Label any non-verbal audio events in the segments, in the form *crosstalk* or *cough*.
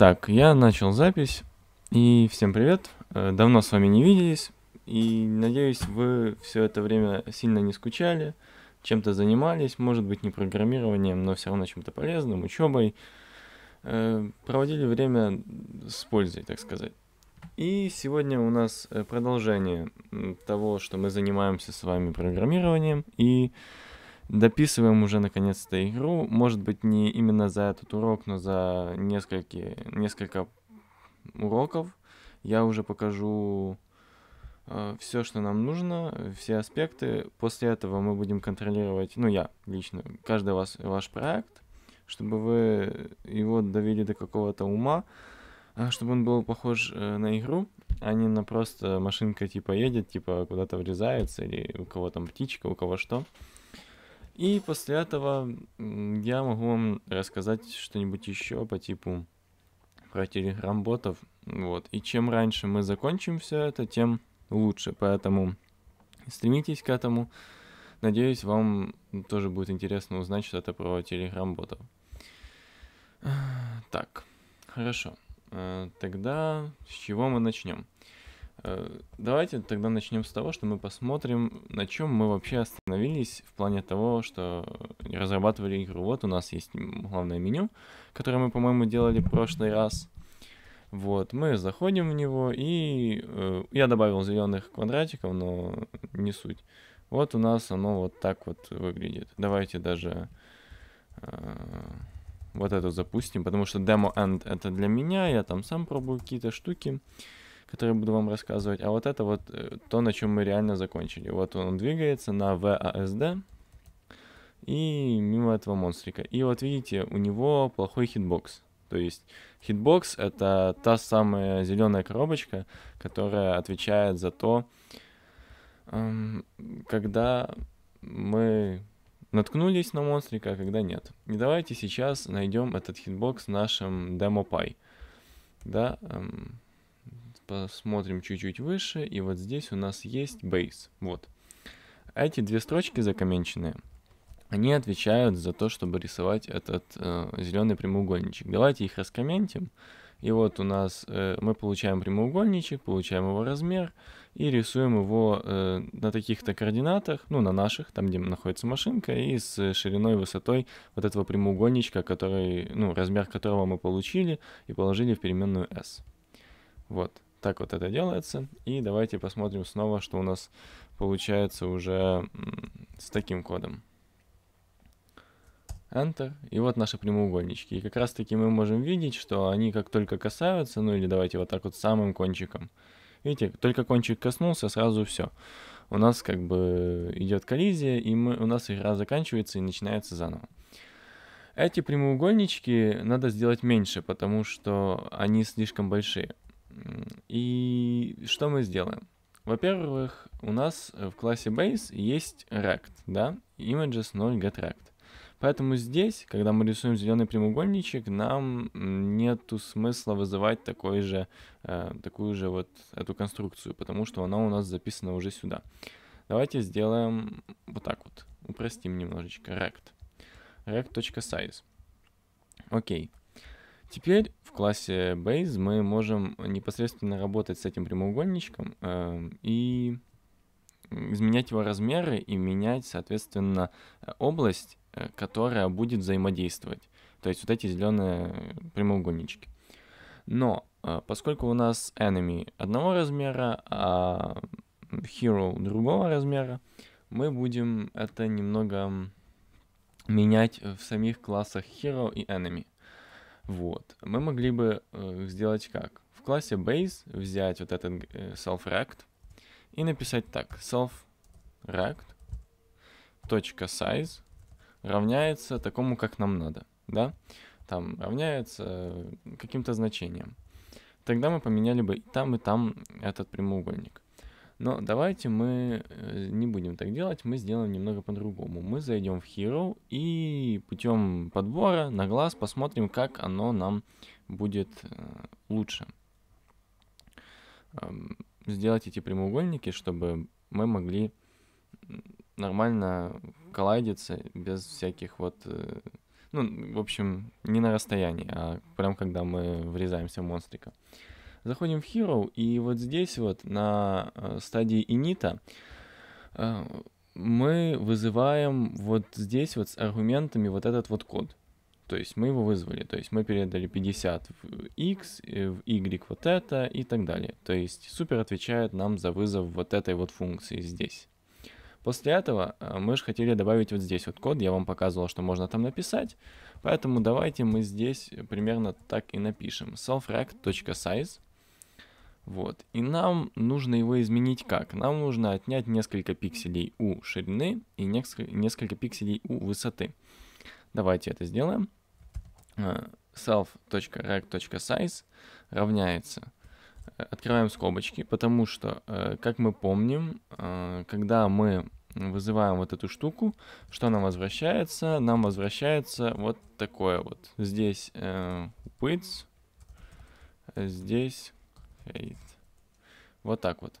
Так, я начал запись. И всем привет. Э, давно с вами не виделись. И надеюсь, вы все это время сильно не скучали, чем-то занимались, может быть, не программированием, но все равно чем-то полезным, учебой. Э, проводили время с пользой, так сказать. И сегодня у нас э, продолжение того, что мы занимаемся с вами программированием. И дописываем уже наконец-то игру. Может быть, не именно за этот урок, но за несколько, несколько уроков я уже покажу э, все, что нам нужно, все аспекты. После этого мы будем контролировать, ну я лично, каждый вас, ваш проект, чтобы вы его довели до какого-то ума, а, чтобы он был похож э, на игру, а не на просто машинка типа едет, типа куда-то врезается, или у кого там птичка, у кого что. И после этого я могу вам рассказать что-нибудь еще по типу про телеграм-ботов. Вот. И чем раньше мы закончим все это, тем лучше. Поэтому стремитесь к этому. Надеюсь, вам тоже будет интересно узнать что-то про телеграм-ботов. Так, хорошо. Э, тогда с чего мы начнем? Э, давайте тогда начнем с того, что мы посмотрим, на чем мы вообще остановились в плане того, что разрабатывали игру. Вот у нас есть главное меню, которое мы, по-моему, делали в прошлый раз. Вот, мы заходим в него, и э, я добавил зеленых квадратиков, но не суть. Вот у нас оно вот так вот выглядит. Давайте даже э, вот эту запустим, потому что демо end это для меня, я там сам пробую какие-то штуки которые буду вам рассказывать, а вот это вот э, то, на чем мы реально закончили. Вот он двигается на VASD и мимо этого монстрика. И вот видите, у него плохой хитбокс. То есть хитбокс это та самая зеленая коробочка, которая отвечает за то, эм, когда мы наткнулись на монстрика, а когда нет. И давайте сейчас найдем этот хитбокс нашим демо-пай. Да, эм, посмотрим чуть-чуть выше, и вот здесь у нас есть base. Вот. Эти две строчки закоменченные, они отвечают за то, чтобы рисовать этот э, зеленый прямоугольничек. Давайте их раскомментим. И вот у нас э, мы получаем прямоугольничек, получаем его размер и рисуем его э, на таких-то координатах, ну, на наших, там, где находится машинка, и с шириной и высотой вот этого прямоугольничка, который, ну, размер которого мы получили и положили в переменную s. Вот. Так вот это делается. И давайте посмотрим снова, что у нас получается уже с таким кодом. Enter. И вот наши прямоугольнички. И как раз таки мы можем видеть, что они как только касаются, ну или давайте вот так вот самым кончиком. Видите, только кончик коснулся, сразу все. У нас как бы идет коллизия, и мы, у нас игра заканчивается и начинается заново. Эти прямоугольнички надо сделать меньше, потому что они слишком большие. И что мы сделаем? Во-первых, у нас э, в классе base есть rect, да, images 0 getRect. Поэтому здесь, когда мы рисуем зеленый прямоугольничек, нам нету смысла вызывать такой же, э, такую же вот эту конструкцию, потому что она у нас записана уже сюда. Давайте сделаем вот так вот. Упростим немножечко. Rect. Rect.size. Окей. Теперь в классе Base мы можем непосредственно работать с этим прямоугольничком э, и изменять его размеры и менять, соответственно, область, э, которая будет взаимодействовать. То есть вот эти зеленые прямоугольнички. Но э, поскольку у нас enemy одного размера, а hero другого размера, мы будем это немного менять в самих классах hero и enemy. Вот. Мы могли бы э, сделать как? В классе base взять вот этот э, self-rect и написать так. self-rect.size равняется такому, как нам надо. Да? Там равняется э, каким-то значением. Тогда мы поменяли бы и там, и там этот прямоугольник. Но давайте мы э, не будем так делать, мы сделаем немного по-другому. Мы зайдем в Hero и путем подбора на глаз посмотрим, как оно нам будет э, лучше. Эм, сделать эти прямоугольники, чтобы мы могли нормально коллайдиться без всяких вот... Э, ну, в общем, не на расстоянии, а прям когда мы врезаемся в монстрика. Заходим в Hero, и вот здесь вот на э, стадии инита э, мы вызываем вот здесь вот с аргументами вот этот вот код. То есть мы его вызвали, то есть мы передали 50 в x, э, в y вот это и так далее. То есть супер отвечает нам за вызов вот этой вот функции здесь. После этого мы же хотели добавить вот здесь вот код, я вам показывал, что можно там написать, поэтому давайте мы здесь примерно так и напишем. selfRect.size вот. И нам нужно его изменить как? Нам нужно отнять несколько пикселей у ширины и несколько, несколько пикселей у высоты. Давайте это сделаем. Э, self.rec.size равняется. Э, открываем скобочки, потому что, э, как мы помним, когда мы вызываем вот эту штуку, что нам возвращается? Нам возвращается вот такое вот. Здесь width, здесь eight. Вот так вот.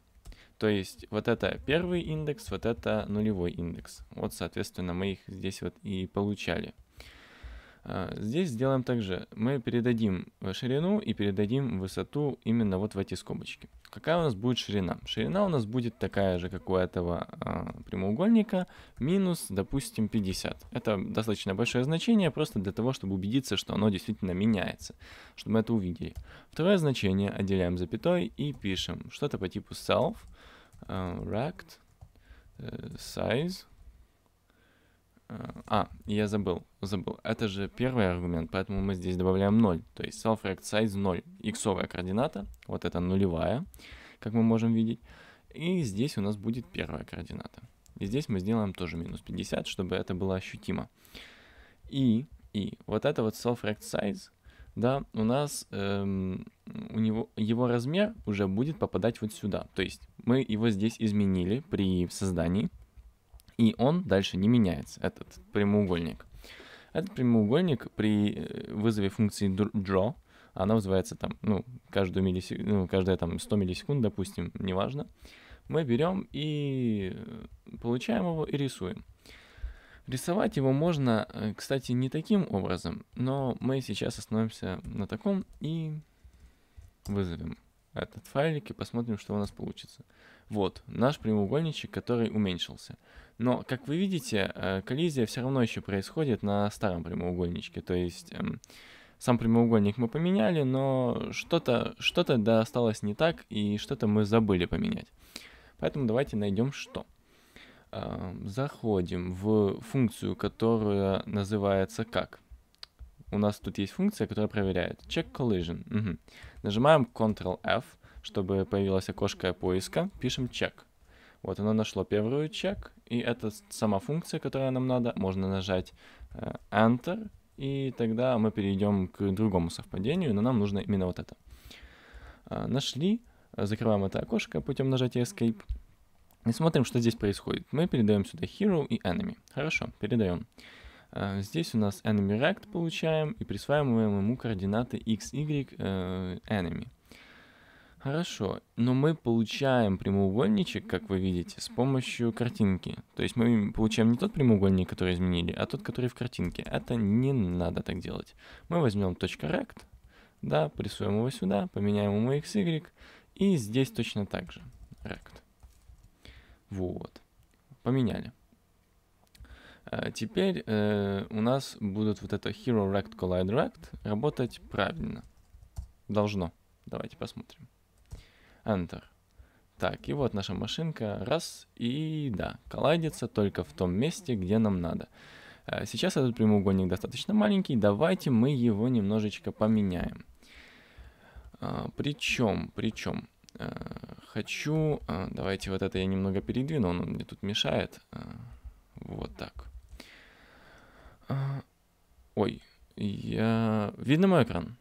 То есть вот это первый индекс, вот это нулевой индекс. Вот, соответственно, мы их здесь вот и получали. А, здесь сделаем также. Мы передадим э, ширину и передадим высоту именно вот в эти скобочки. Какая у нас будет ширина? Ширина у нас будет такая же, как у этого э, прямоугольника, минус, допустим, 50. Это достаточно большое значение, просто для того, чтобы убедиться, что оно действительно меняется, чтобы мы это увидели. Второе значение отделяем запятой и пишем что-то по типу self, э, rect, э, size, а, я забыл, забыл. Это же первый аргумент, поэтому мы здесь добавляем 0. То есть self-rect size 0. Иксовая координата, вот это нулевая, как мы можем видеть. И здесь у нас будет первая координата. И здесь мы сделаем тоже минус 50, чтобы это было ощутимо. И, и вот это вот self-rect size, да, у нас эм, у него, его размер уже будет попадать вот сюда. То есть мы его здесь изменили при создании и он дальше не меняется, этот прямоугольник. Этот прямоугольник при э, вызове функции draw, она вызывается там, ну, каждую миллисек... ну, каждая там 100 миллисекунд, допустим, неважно. Мы берем и э, получаем его и рисуем. Рисовать его можно, э, кстати, не таким образом, но мы сейчас остановимся на таком и вызовем этот файлик и посмотрим, что у нас получится. Вот, наш прямоугольничек, который уменьшился. Но, как вы видите, э, коллизия все равно еще происходит на старом прямоугольничке. То есть, эм, сам прямоугольник мы поменяли, но что-то что, -то, да осталось не так, и что-то мы забыли поменять. Поэтому давайте найдем что. Эм, заходим в функцию, которая называется как? у нас тут есть функция, которая проверяет check collision. Угу. Нажимаем Ctrl-F, чтобы появилось окошко поиска, пишем check. Вот оно нашло первую check и это сама функция, которая нам надо. Можно нажать э, Enter, и тогда мы перейдем к другому совпадению, но нам нужно именно вот это. А, нашли, закрываем это окошко путем нажатия Escape. И смотрим, что здесь происходит. Мы передаем сюда Hero и Enemy. Хорошо, передаем. Э, здесь у нас enemy rect получаем и присваиваем ему координаты x, y, э, enemy. Хорошо, но мы получаем прямоугольничек, как вы видите, с помощью картинки. То есть мы получаем не тот прямоугольник, который изменили, а тот, который в картинке. Это не надо так делать. Мы возьмем .rect, да, присвоим его сюда, поменяем ему x, y, и здесь точно так же rect. Вот, поменяли. А теперь э, у нас будут вот это Hero Rect Collide Rect работать правильно. Должно. Давайте посмотрим. Enter. Так, и вот наша машинка. Раз, и да, коллайдится только в том месте, где нам надо. А сейчас этот прямоугольник достаточно маленький, давайте мы его немножечко поменяем. А, причем, причем, э, хочу, давайте вот это я немного передвину, он мне тут мешает. Вот так. А, ой, я... Видно мой экран?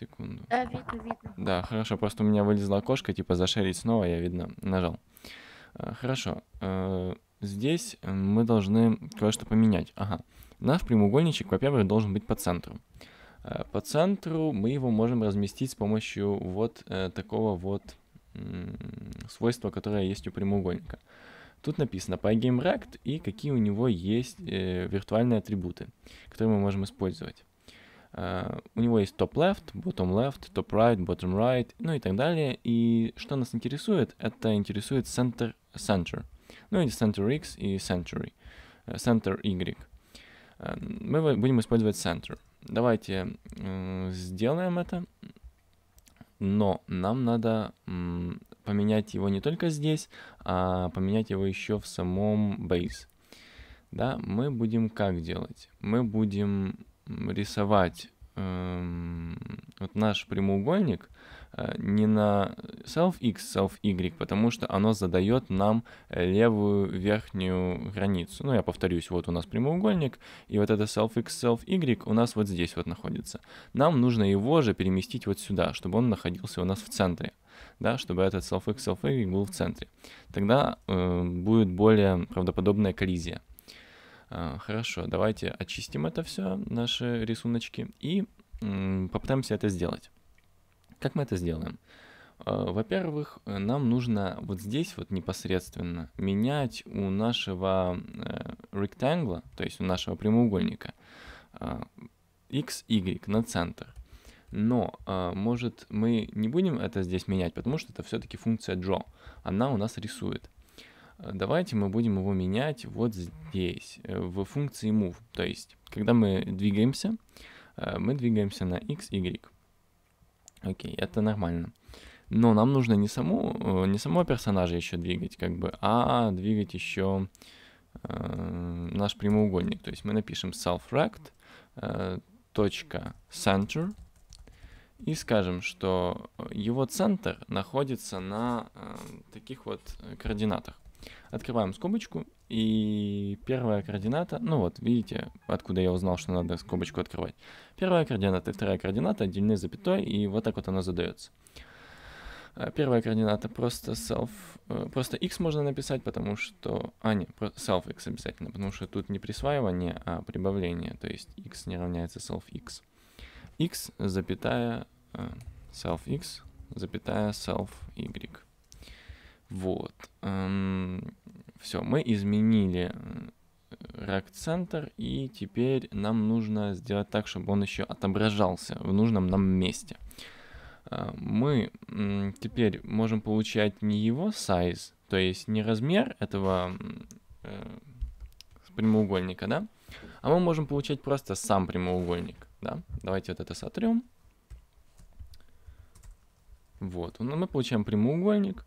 Секунду. Да, видно, видно. Да, хорошо, просто у меня вылезла окошко, типа зашерить снова, я, видно, нажал. А, хорошо, э, здесь мы должны кое-что поменять. Ага, наш прямоугольничек, во-первых, должен быть по центру. Э, по центру мы его можем разместить с помощью вот э, такого вот свойства, которое есть у прямоугольника. Тут написано PyGameRect и какие у него есть э, виртуальные атрибуты, которые мы можем использовать. Uh, у него есть top left, bottom left, top right, bottom right, ну и так далее. И что нас интересует, это интересует center, center. Ну и center x и century, э, center y. Uh, мы будем использовать center. Давайте uh, сделаем это, но нам надо поменять его не только здесь, а поменять его еще в самом base. Да, мы будем как делать? Мы будем рисовать эм, вот наш прямоугольник э, не на self x, self y, потому что оно задает нам левую верхнюю границу. Ну, я повторюсь, вот у нас прямоугольник, и вот это self x, self y у нас вот здесь вот находится. Нам нужно его же переместить вот сюда, чтобы он находился у нас в центре да, чтобы этот self-x, self-y был в центре. Тогда э, будет более правдоподобная коллизия. Э, хорошо, давайте очистим это все, наши рисуночки, и э, попытаемся это сделать. Как мы это сделаем? Э, Во-первых, нам нужно вот здесь вот непосредственно менять у нашего э, rectangle, то есть у нашего прямоугольника, э, x, y на центр – но, а, может, мы не будем это здесь менять, потому что это все-таки функция Джо, Она у нас рисует. А, давайте мы будем его менять вот здесь, э, в функции move. То есть, когда мы двигаемся, а, мы двигаемся на x, y. Окей, это нормально. Но нам нужно не, саму, э, не самого персонажа еще двигать, как бы, а двигать еще э, наш прямоугольник. То есть мы напишем self-rect, э, точка center, и скажем, что э, его центр находится на э, таких вот э, координатах. Открываем скобочку, и первая координата, ну вот, видите, откуда я узнал, что надо скобочку открывать. Первая координата и вторая координата отдельны запятой, и вот так вот она задается. Э, первая координата просто self, просто x можно написать, потому что, а не, self x обязательно, потому что тут не присваивание, а прибавление, то есть x не равняется self x x, запятая Э, self-x, запятая self-y. Вот. Эм, Все, мы изменили э, рак-центр, и теперь нам нужно сделать так, чтобы он еще отображался в нужном нам месте. Э, мы теперь можем получать не его size, то есть не размер этого прямоугольника, да, а мы можем получать просто сам прямоугольник, да. Давайте вот это сотрем. Вот, ну, мы получаем прямоугольник,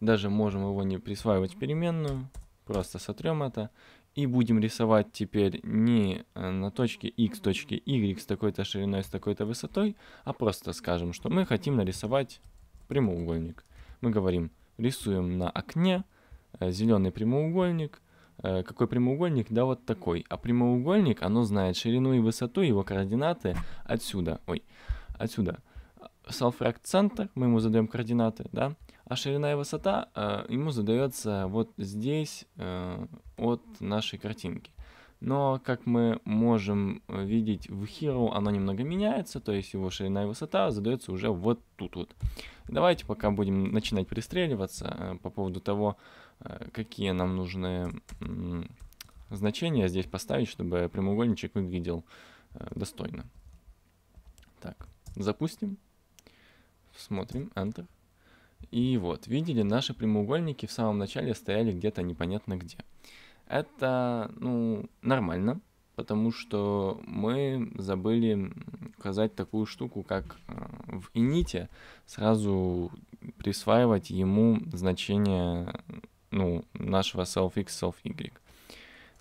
даже можем его не присваивать в переменную, просто сотрем это. И будем рисовать теперь не э, на точке x, точке y с такой-то шириной, с такой-то высотой, а просто скажем, что мы хотим нарисовать прямоугольник. Мы говорим, рисуем на окне э, зеленый прямоугольник. Э, какой прямоугольник? Да вот такой. А прямоугольник, оно знает ширину и высоту, его координаты отсюда. Ой, отсюда self-rect центр, мы ему задаем координаты, да, а ширина и высота э, ему задается вот здесь э, от нашей картинки. Но, как мы можем э, видеть в Hero, оно немного меняется, то есть его ширина и высота задается уже вот тут вот. Давайте пока будем начинать пристреливаться э, по поводу того, э, какие нам нужны э, значения здесь поставить, чтобы прямоугольничек выглядел э, достойно. Так, запустим. Смотрим, Enter. И вот, видели, наши прямоугольники в самом начале стояли где-то непонятно где. Это, ну, нормально, потому что мы забыли указать такую штуку, как э, в init сразу присваивать ему значение ну, нашего self x self y.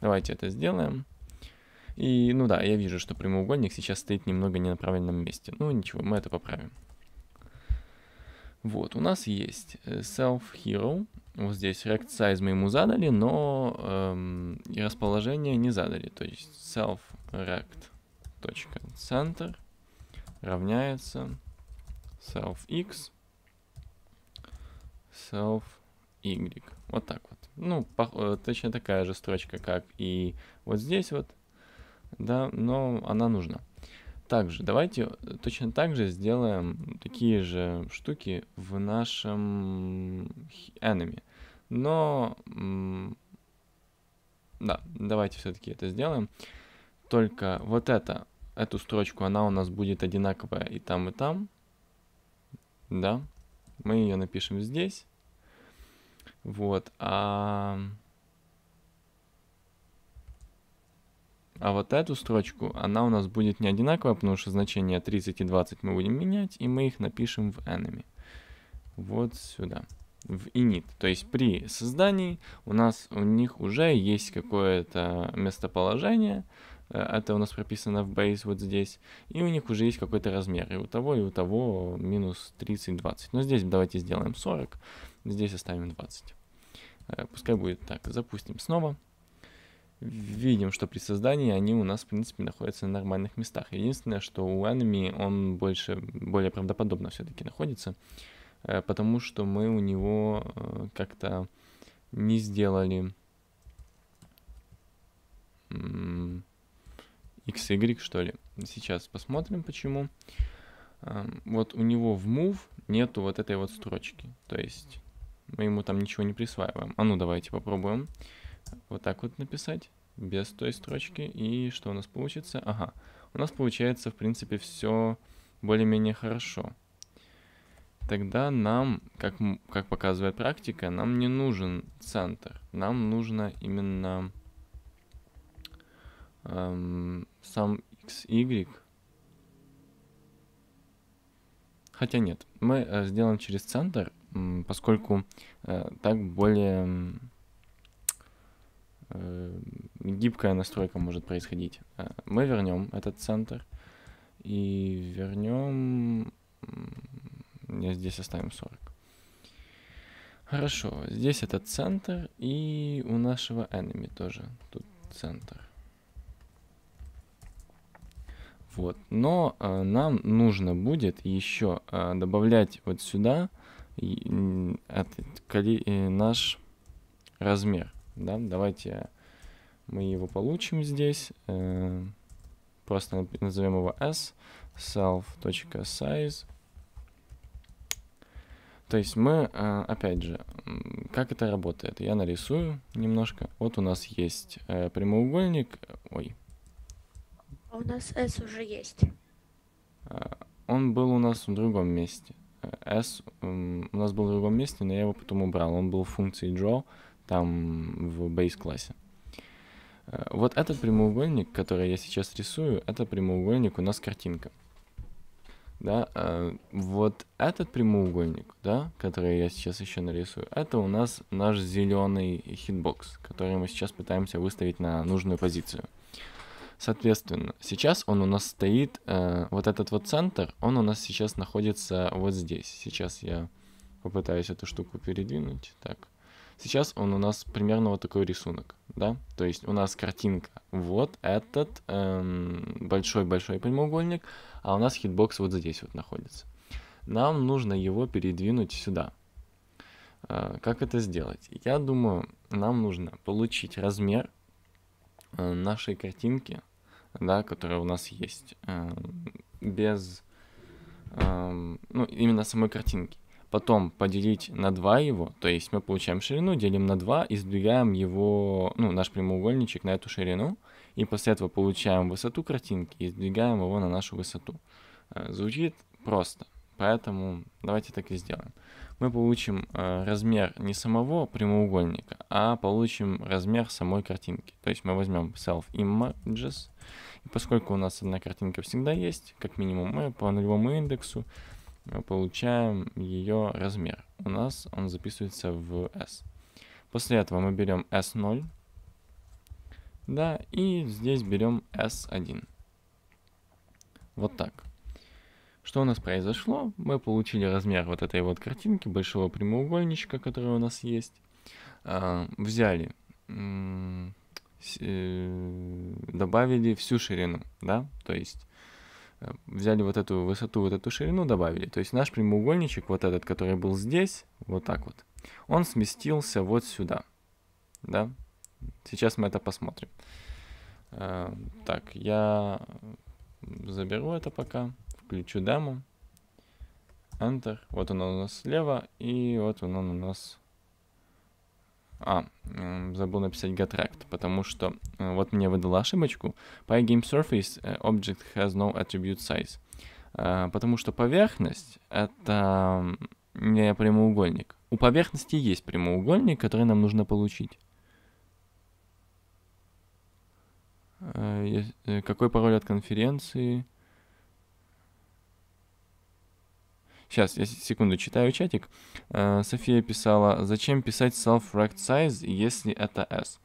Давайте это сделаем. И, ну да, я вижу, что прямоугольник сейчас стоит немного не на правильном месте. Ну ничего, мы это поправим. Вот, у нас есть э, self-hero. Вот здесь rect size мы ему задали, но эм, и расположение не задали. То есть self-rect.center равняется self-x self-y. Вот так вот. Ну, по, э, точно такая же строчка, как и вот здесь вот. Да, но она нужна. Также давайте э, точно так же сделаем такие же штуки в нашем enemy. Но да, давайте все-таки это сделаем. Только вот это, эту строчку, она у нас будет одинаковая и там, и там. Да, мы ее напишем здесь. Вот, а А вот эту строчку, она у нас будет не одинаковая, потому что значения 30 и 20 мы будем менять, и мы их напишем в enemy. Вот сюда. В init. То есть при создании у нас у них уже есть какое-то местоположение. Э, это у нас прописано в base вот здесь. И у них уже есть какой-то размер. И у того, и у того минус 30-20. Но здесь давайте сделаем 40. Здесь оставим 20. Э, пускай будет так. Запустим снова видим, что при создании они у нас, в принципе, находятся на нормальных местах. Единственное, что у Enemy он больше, более правдоподобно все-таки находится, э, потому что мы у него э, как-то не сделали XY, что ли. Сейчас посмотрим, почему. Эм, вот у него в move нету вот этой вот строчки. То есть мы ему там ничего не присваиваем. А ну давайте попробуем. Попробуем вот так вот написать, без той строчки. И что у нас получится? Ага, у нас получается, в принципе, все более-менее хорошо. Тогда нам, как, как показывает практика, нам не нужен центр. Нам нужно именно эм, сам xy. Хотя нет, мы э, сделаем через центр, поскольку э, так более Эм, гибкая настройка может происходить. Э, мы вернем этот центр и вернем... Здесь оставим 40. Хорошо, здесь этот центр и у нашего enemy тоже тут центр. Вот, но э, нам нужно будет еще э, добавлять вот сюда и, этот, коли, э, наш размер. Да? Давайте мы его получим здесь. Э, просто назовем его s self.size. То есть мы, э, опять же, как это работает? Я нарисую немножко. Вот у нас есть э, прямоугольник. Ой. А у нас S уже есть. Он был у нас в другом месте. S у нас был в другом месте, но я его потом убрал. Он был в функции draw там в бейс-классе. Э, вот этот прямоугольник, который я сейчас рисую, это прямоугольник у нас картинка. Да, э, вот этот прямоугольник, да, который я сейчас еще нарисую, это у нас наш зеленый хитбокс, который мы сейчас пытаемся выставить на нужную позицию. Соответственно, сейчас он у нас стоит, э, вот этот вот центр, он у нас сейчас находится вот здесь. Сейчас я попытаюсь эту штуку передвинуть. Так, Сейчас он у нас примерно вот такой рисунок, да? То есть у нас картинка вот этот эм, большой-большой эм, прямоугольник, а у нас хитбокс вот здесь вот находится. Нам нужно его передвинуть сюда. Э, как это сделать? Я думаю, нам нужно получить размер э, нашей картинки, да, которая у нас есть, э, без, эм, ну, именно самой картинки потом поделить на 2 его, то есть мы получаем ширину, делим на 2 и сдвигаем его, ну, наш прямоугольничек на эту ширину, и после этого получаем высоту картинки и сдвигаем его на нашу высоту. Э, звучит просто, поэтому давайте так и сделаем. Мы получим э, размер не самого прямоугольника, а получим размер самой картинки. То есть мы возьмем self-images, и поскольку у нас одна картинка всегда есть, как минимум мы по нулевому индексу мы э, получаем ее размер. У нас он записывается в s. После этого мы берем s0, да, и здесь берем s1. Вот так. Что у нас произошло? Мы получили размер вот этой вот картинки, большого прямоугольничка, который у нас есть. А, взяли, э, добавили всю ширину, да, то есть взяли вот эту высоту, вот эту ширину добавили. То есть наш прямоугольничек, вот этот, который был здесь, вот так вот, он сместился вот сюда. Да? Сейчас мы это посмотрим. Э, так, я заберу это пока, включу даму, Enter. Вот он у нас слева, и вот он у нас а, забыл написать getRect, потому что э, вот мне выдала ошибочку. PyGameSurface э, object has no attribute size. А, потому что поверхность — это не прямоугольник. У поверхности есть прямоугольник, который нам нужно получить. Э, какой пароль от конференции? Сейчас, я секунду читаю чатик. Э, София писала, зачем писать self-rect size, если это s?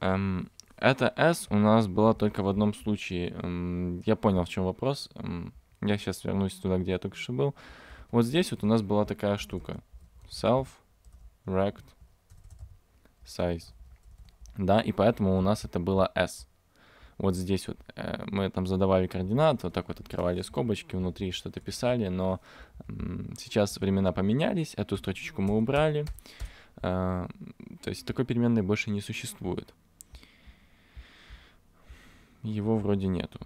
Эм, это s у нас было только в одном случае. Эм, я понял, в чем вопрос. Эм, я сейчас вернусь туда, где я только что был. Вот здесь вот у нас была такая штука. Self-rect size. Да, и поэтому у нас это было s вот здесь вот э, мы там задавали координаты, вот так вот открывали скобочки, внутри что-то писали, но сейчас времена поменялись, эту строчечку мы убрали, э, то есть такой переменной больше не существует. Его вроде нету.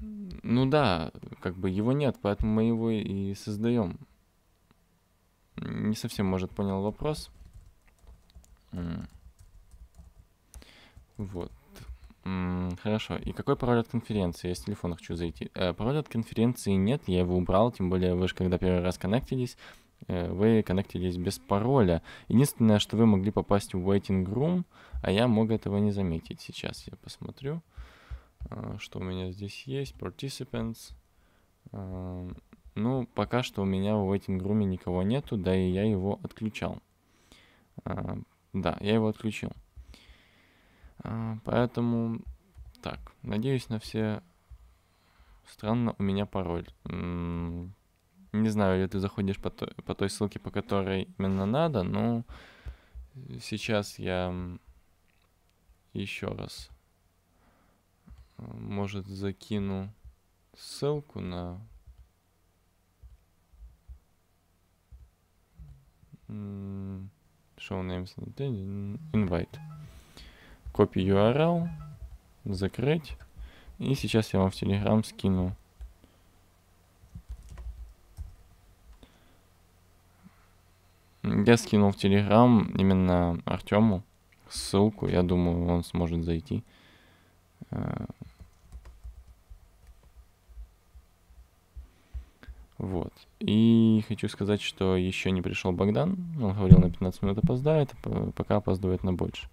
Ну да, как бы его нет, поэтому мы его и создаем. Не совсем, может, понял вопрос. Вот. Хорошо. И какой пароль от конференции? Я с телефона хочу зайти. Э, пароль от конференции нет, я его убрал, тем более вы же когда первый раз коннектились, э, вы коннектились без пароля. Единственное, что вы могли попасть в waiting room, а я мог этого не заметить. Сейчас я посмотрю, э, что у меня здесь есть. Participants. Э, ну, пока что у меня в waiting room никого нету, да и я его отключал. да, я его отключил. А, поэтому так, надеюсь на все... Странно, у меня пароль. Не знаю, или ты заходишь по той, по той ссылке, по которой именно надо, но сейчас я еще раз, может, закину ссылку на show names invite. Copy URL, закрыть. И сейчас я вам в Telegram скину. Я скинул в Телеграм именно Артему ссылку. Я думаю, он сможет зайти. Э. Вот. И хочу сказать, что еще не пришел Богдан. Он говорил, на 15 минут опоздает, пока опаздывает на больше.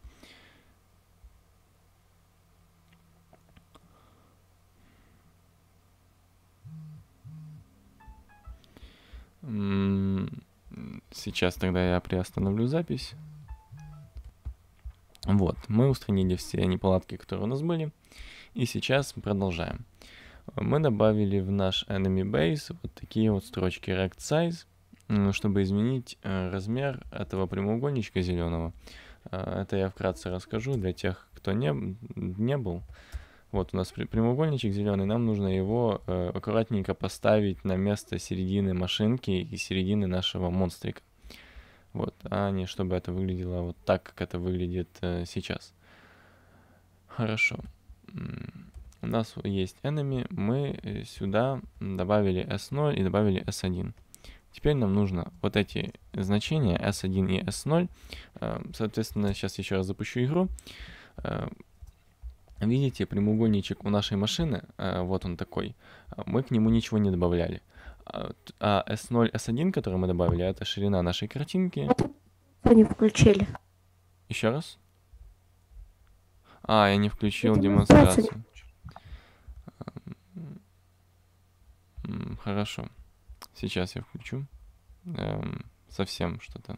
Сейчас тогда я приостановлю запись. Вот, мы устранили все неполадки, которые у нас были. И сейчас продолжаем. Мы добавили в наш enemy base вот такие вот строчки rect size, чтобы изменить э, размер этого прямоугольничка зеленого. Э, это я вкратце расскажу для тех, кто не, не был. Вот у нас прямоугольничек зеленый, нам нужно его э, аккуратненько поставить на место середины машинки и середины нашего монстрика вот, а не чтобы это выглядело вот так, как это выглядит э, сейчас. Хорошо. У нас есть enemy, мы э, сюда добавили s0 и добавили s1. Теперь нам нужно вот эти значения s1 и s0. Э, соответственно, сейчас еще раз запущу игру. Видите, прямоугольничек у нашей машины, вот он такой, мы к нему ничего не добавляли. А S0, а, S1, который мы добавили, это ширина нашей картинки. Они включили. Еще раз? А, я не включил демонстрацию. демонстрацию. Хорошо. Сейчас я включу. Эм, совсем что-то.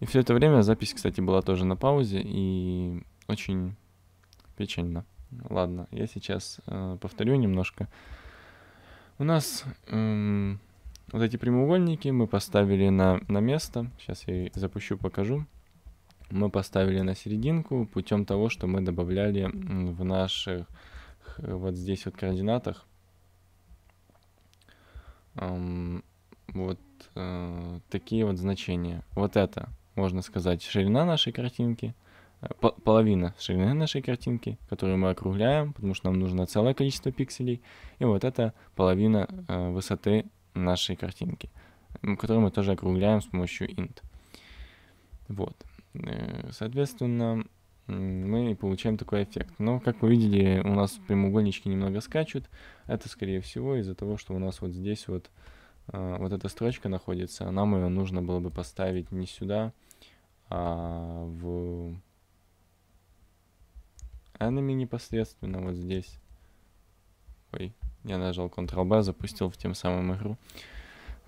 И все это время запись, кстати, была тоже на паузе и очень печально. Ладно, я сейчас э, повторю немножко. У нас эм, вот эти прямоугольники мы поставили на, на место. Сейчас я запущу, покажу. Мы поставили на серединку путем того, что мы добавляли в наших вот здесь вот координатах. Эм, вот э, такие вот значения. Вот это, можно сказать, ширина нашей картинки – половина ширины нашей картинки, которую мы округляем, потому что нам нужно целое количество пикселей. И вот это половина э, высоты нашей картинки, которую мы тоже округляем с помощью int. Вот. Э, соответственно, мы получаем такой эффект. Но, как вы видели, у нас прямоугольнички немного скачут. Это, скорее всего, из-за того, что у нас вот здесь вот, э, вот эта строчка находится. Нам ее нужно было бы поставить не сюда, а в Enemy непосредственно вот здесь. Ой, я нажал Ctrl-B, запустил в тем самым игру.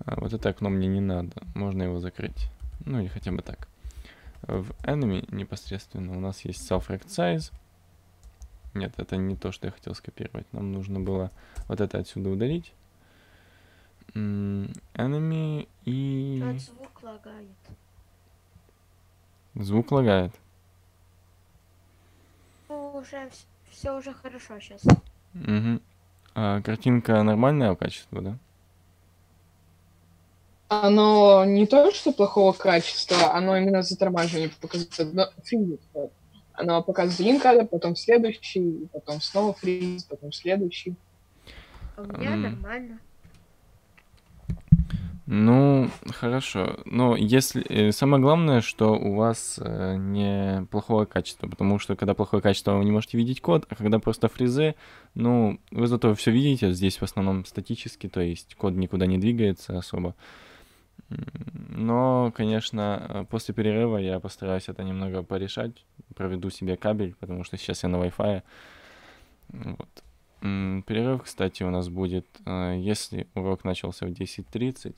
А, вот это окно мне не надо, можно его закрыть. Ну или хотя бы так. В Enemy непосредственно у нас есть Self-Rect Size. Нет, это не то, что я хотел скопировать. Нам нужно было вот это отсюда удалить. Enemy и... От звук лагает. Звук лагает уже все уже хорошо сейчас. Угу. А картинка нормального качества, да? Оно не то, что плохого качества, оно именно затормаживание показывает. Но фильм, оно показывает один кадр, потом следующий, потом снова фриз, потом следующий. А у меня mm. нормально. Ну, хорошо. Но если э, самое главное, что у вас э, не плохое качество, потому что когда плохое качество, вы не можете видеть код, а когда просто фрезы, ну, вы зато все видите, а здесь в основном статически, то есть код никуда не двигается особо. Но, конечно, после перерыва я постараюсь это немного порешать, проведу себе кабель, потому что сейчас я на Wi-Fi. Вот. Перерыв, кстати, у нас будет, э, если урок начался в 10.30,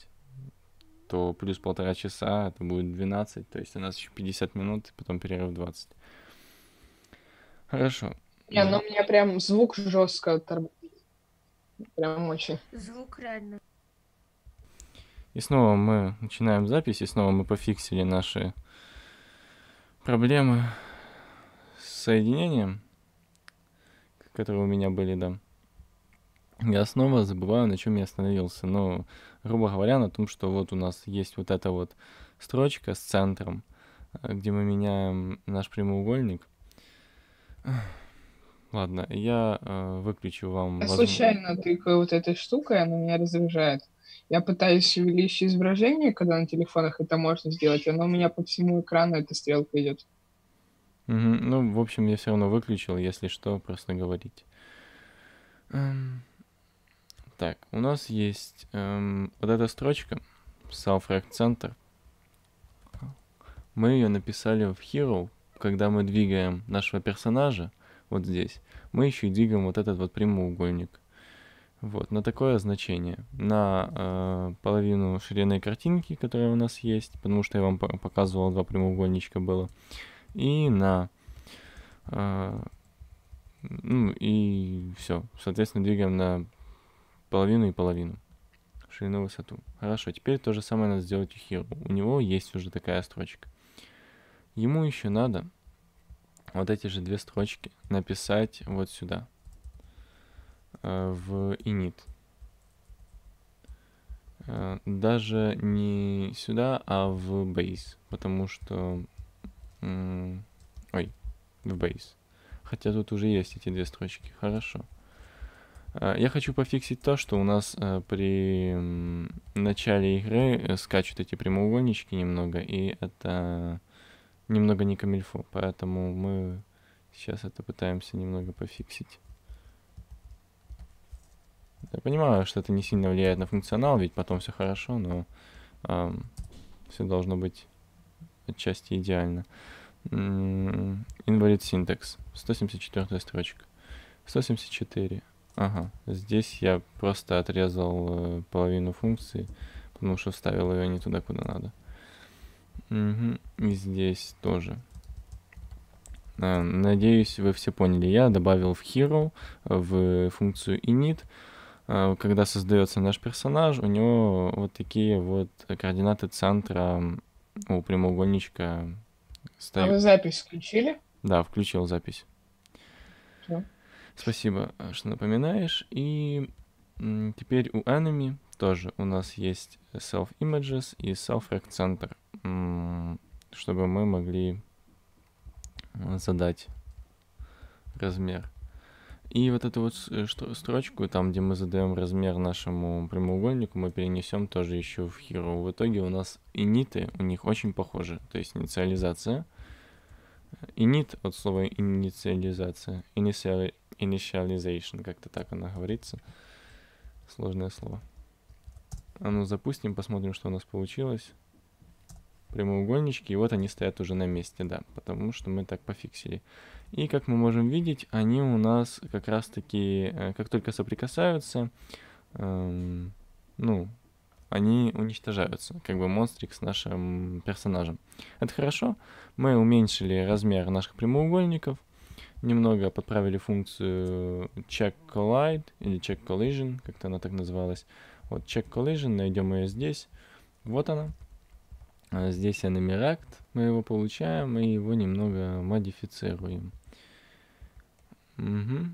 то плюс полтора часа, это будет 12, то есть у нас еще 50 минут, и потом перерыв 20. Хорошо. Не, ну у меня прям звук жестко Прям очень. Звук реально. И снова мы начинаем запись, и снова мы пофиксили наши проблемы с соединением, которые у меня были, да. Я снова забываю, на чем я остановился, но грубо говоря, на том, что вот у нас есть вот эта вот строчка с центром, э, где мы меняем наш прямоугольник. Ладно, я э, выключу вам... Я а возм... случайно тыкаю вот этой штукой, она меня раздражает. Я пытаюсь увеличить изображение, когда на телефонах это можно сделать, но у меня по всему экрану эта стрелка идет. Угу. Ну, в общем, я все равно выключил, если что, просто говорить. Эм, так, у нас есть эм, вот эта строчка, self center. Мы ее написали в hero, когда мы двигаем нашего персонажа вот здесь. Мы еще и двигаем вот этот вот прямоугольник. Вот, на такое значение. На э, половину ширины картинки, которая у нас есть, потому что я вам показывал, два прямоугольничка было. И на... Э, ну и все. Соответственно, двигаем на половину и половину. Ширину, высоту. Хорошо, теперь то же самое надо сделать у Хиру. У него есть уже такая строчка. Ему еще надо вот эти же две строчки написать вот сюда. Э, в init. Э, даже не сюда, а в base. Потому что... Ой, в base. Хотя тут уже есть эти две строчки. Хорошо. Хорошо. А, я хочу пофиксить то, что у нас э, при начале игры э, скачут эти прямоугольнички немного, и это немного не камильфо, поэтому мы сейчас это пытаемся немного пофиксить. Я понимаю, что это не сильно влияет на функционал, ведь потом все хорошо, но э, все должно быть отчасти идеально. Инвалид синтекс. 174 строчка. 174. Ага, здесь я просто отрезал э, половину функции, потому что вставил ее не туда, куда надо. Угу. И здесь тоже. А, надеюсь, вы все поняли. Я добавил в hero, э, в функцию init, а, когда создается наш персонаж, у него вот такие вот координаты центра у прямоугольничка стоят. А вы запись включили? Да, включил запись. Все. Спасибо, э, что напоминаешь. И теперь у Anime тоже у нас есть self-images и self-rec центр, чтобы мы могли э, задать размер. И вот эту вот э, строчку, там, где мы задаем размер нашему прямоугольнику, мы перенесем тоже еще в Hero. В итоге у нас и ниты у них очень похожи, то есть инициализация Init от слова инициализация, initial, initialization, как-то так она говорится. Сложное слово. А ну запустим, посмотрим, что у нас получилось. Прямоугольнички, и вот они стоят уже на месте, да, потому что мы так пофиксили. И как мы можем видеть, они у нас как раз таки, э, как только соприкасаются, эм, ну, они уничтожаются, как бы монстрик с нашим персонажем. Это хорошо. Мы уменьшили размер наших прямоугольников, немного подправили функцию check collide или check collision, как-то она так называлась. Вот check collision, найдем ее здесь. Вот она. А здесь аномеракт, мы его получаем и его немного модифицируем. Угу.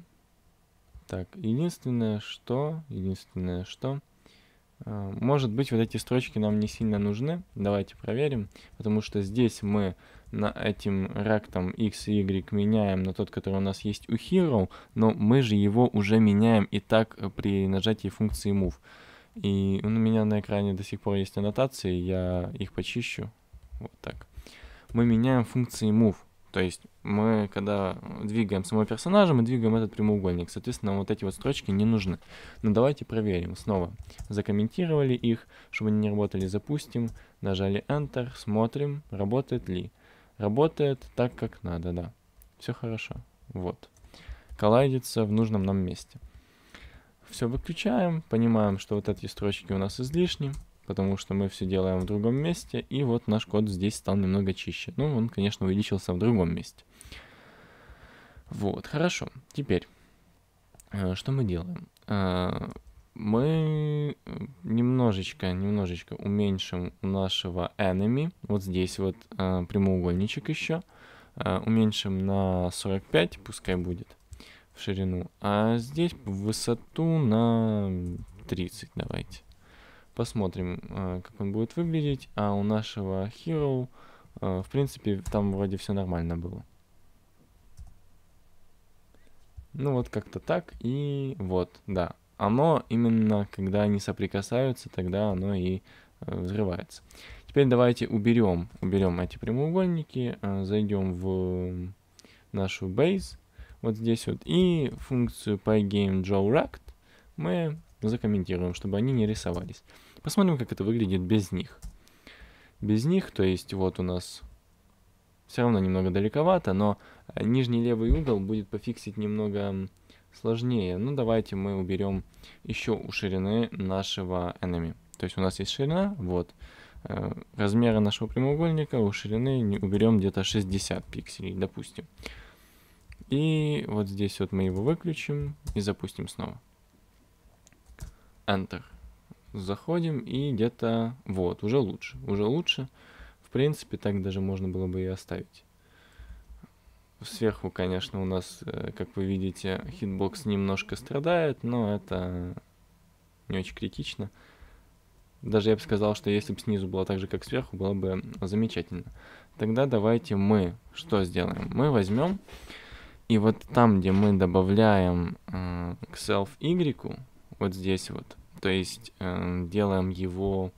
Так, единственное что, единственное что, Э, может быть, вот эти строчки нам не сильно нужны. Давайте проверим, потому что здесь мы на этим рактом x и y меняем на тот, который у нас есть у hero, но мы же его уже меняем и так э, при нажатии функции move. И у меня на экране до сих пор есть аннотации, я их почищу. Вот так. Мы меняем функции move. То есть мы, когда двигаем самого персонажа, мы двигаем этот прямоугольник. Соответственно, вот эти вот строчки не нужны. Но ну, давайте проверим снова. Закомментировали их, чтобы они не работали. Запустим, нажали Enter, смотрим, работает ли. Работает так, как надо, да. Все хорошо. Вот. Коллайдится в нужном нам месте. Все выключаем, понимаем, что вот эти строчки у нас излишни потому что мы все делаем в другом месте, и вот наш код здесь стал немного чище. Ну, он, конечно, увеличился в другом месте. Вот, хорошо. Теперь, э, что мы делаем? Э, мы немножечко, немножечко уменьшим нашего enemy, вот здесь вот э, прямоугольничек еще, уменьшим на 45, пускай будет, в ширину, а здесь высоту на 30 давайте. Посмотрим, э, как он будет выглядеть. А у нашего Hero, э, в принципе, там вроде все нормально было. Ну вот как-то так и вот, да. Оно именно, когда они соприкасаются, тогда оно и э, взрывается. Теперь давайте уберем, уберем эти прямоугольники, зайдем в нашу base, вот здесь вот, и функцию pygame.jowract мы закомментируем, чтобы они не рисовались. Посмотрим, как это выглядит без них. Без них, то есть вот у нас все равно немного далековато, но э, нижний левый угол будет пофиксить немного сложнее. Ну, давайте мы уберем еще у ширины нашего enemy. То есть у нас есть ширина, вот, э, размеры нашего прямоугольника у ширины уберем где-то 60 пикселей, допустим. И вот здесь вот мы его выключим и запустим снова. Enter заходим и где-то вот, уже лучше, уже лучше. В принципе, так даже можно было бы и оставить. Сверху, конечно, у нас, э, как вы видите, хитбокс немножко страдает, но это не очень критично. Даже я бы сказал, что если бы снизу было так же, как сверху, было бы замечательно. Тогда давайте мы что сделаем? Мы возьмем и вот там, где мы добавляем э, к self y, вот здесь вот, то есть э, делаем его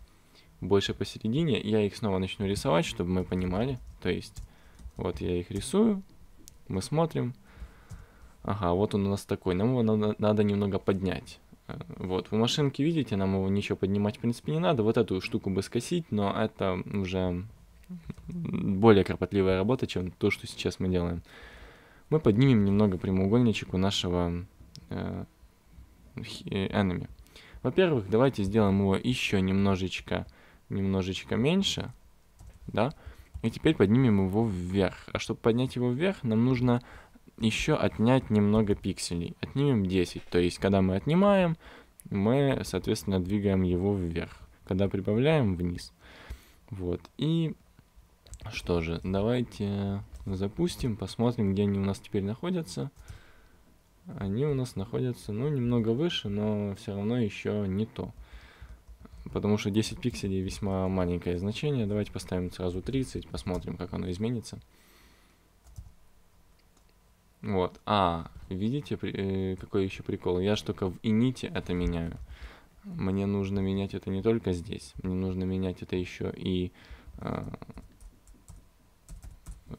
больше посередине. Я их снова начну рисовать, чтобы мы понимали. То есть вот я их рисую, мы смотрим. Ага, вот он у нас такой. Нам его надо, надо немного поднять. Э, вот, вы машинки видите, нам его ничего поднимать в принципе не надо. Вот эту штуку бы скосить, но это уже более кропотливая работа, чем то, что сейчас мы делаем. Мы поднимем немного прямоугольничек у нашего э, enemy. Э, во-первых, давайте сделаем его еще немножечко, немножечко меньше, да, и теперь поднимем его вверх. А чтобы поднять его вверх, нам нужно еще отнять немного пикселей. Отнимем 10, то есть когда мы отнимаем, мы, соответственно, двигаем его вверх. Когда прибавляем, вниз. Вот, и что же, давайте запустим, посмотрим, где они у нас теперь находятся они у нас находятся, ну, немного выше, но все равно еще не то. Потому что 10 пикселей весьма маленькое значение. Давайте поставим сразу 30, посмотрим, как оно изменится. Вот. А, видите, при, э, какой еще прикол? Я же только в ините это меняю. Мне нужно менять это не только здесь. Мне нужно менять это еще и э,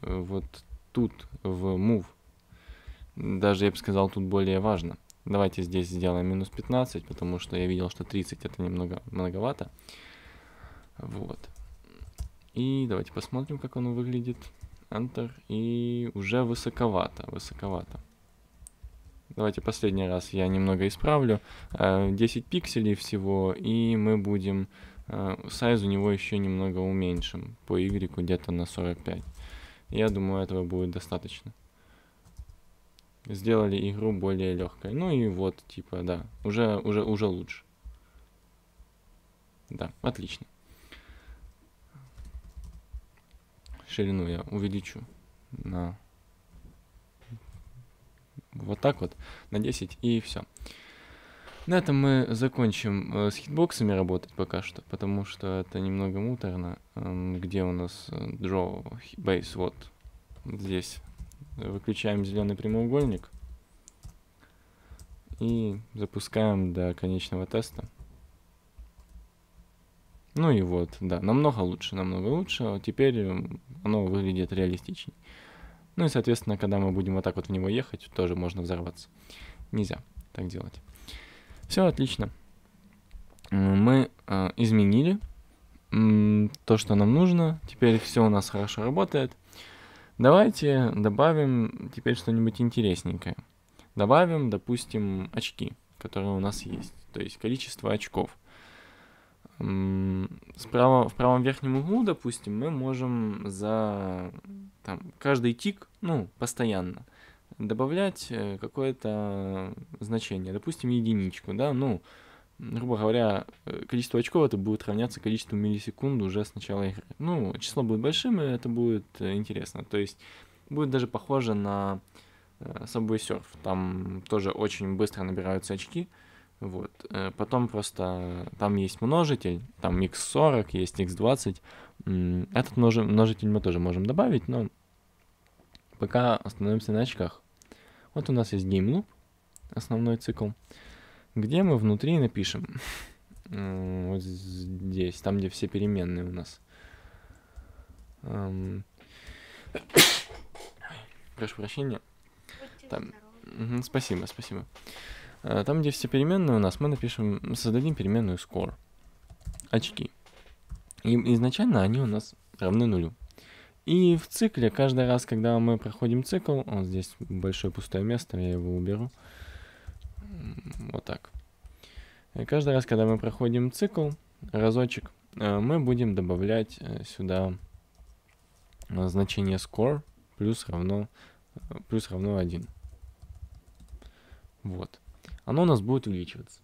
вот тут, в move даже, я бы сказал, тут более важно. Давайте здесь сделаем минус 15, потому что я видел, что 30 это немного многовато. Вот. И давайте посмотрим, как оно выглядит. Enter. И уже высоковато, высоковато. Давайте последний раз я немного исправлю. 10 э, пикселей всего, и мы будем... Сайз э, у него еще немного уменьшим. По Y где-то на 45. Я думаю, этого будет достаточно сделали игру более легкой. Ну и вот, типа, да, уже, уже, уже лучше. Да, отлично. Ширину я увеличу на вот так вот, на 10 и все. На этом мы закончим э, с хитбоксами работать пока что, потому что это немного муторно. Эм, где у нас draw э, base? Вот здесь Выключаем зеленый прямоугольник. И запускаем до конечного теста. Ну и вот, да, намного лучше, намного лучше. А теперь оно выглядит реалистичнее. Ну и, соответственно, когда мы будем вот так вот в него ехать, тоже можно взорваться. Нельзя так делать. Все отлично. Мы э, изменили то, что нам нужно. Теперь все у нас хорошо работает. Давайте добавим теперь что-нибудь интересненькое. Добавим, допустим, очки, которые у нас есть, то есть количество очков. Справа, в правом верхнем углу, допустим, мы можем за там, каждый тик, ну, постоянно, добавлять э, какое-то э, значение, допустим, единичку, да, ну, грубо говоря, э, количество очков это будет равняться количеству миллисекунд уже с начала игры. Ну, число будет большим, и это будет э, интересно. То есть будет даже похоже на э, Subway Surf. Там тоже очень быстро набираются очки. Вот. Потом просто там есть множитель, там x40, есть x20. Этот множитель мы тоже можем добавить, но пока остановимся на очках. Вот у нас есть Game Loop, основной цикл где мы внутри напишем. *laughs* Вот здесь, там, где все переменные у нас. *coughs* Прошу прощения. Там... спасибо, спасибо. Э, там, где все переменные у нас, мы напишем, создадим переменную score. Очки. И изначально они у нас равны нулю. И в цикле, каждый раз, когда мы проходим цикл, вот здесь большое пустое место, я его уберу, вот так. И каждый раз, когда мы проходим цикл, разочек, э, мы будем добавлять э, сюда э, значение score плюс равно, плюс равно 1. Вот. Оно у нас будет увеличиваться.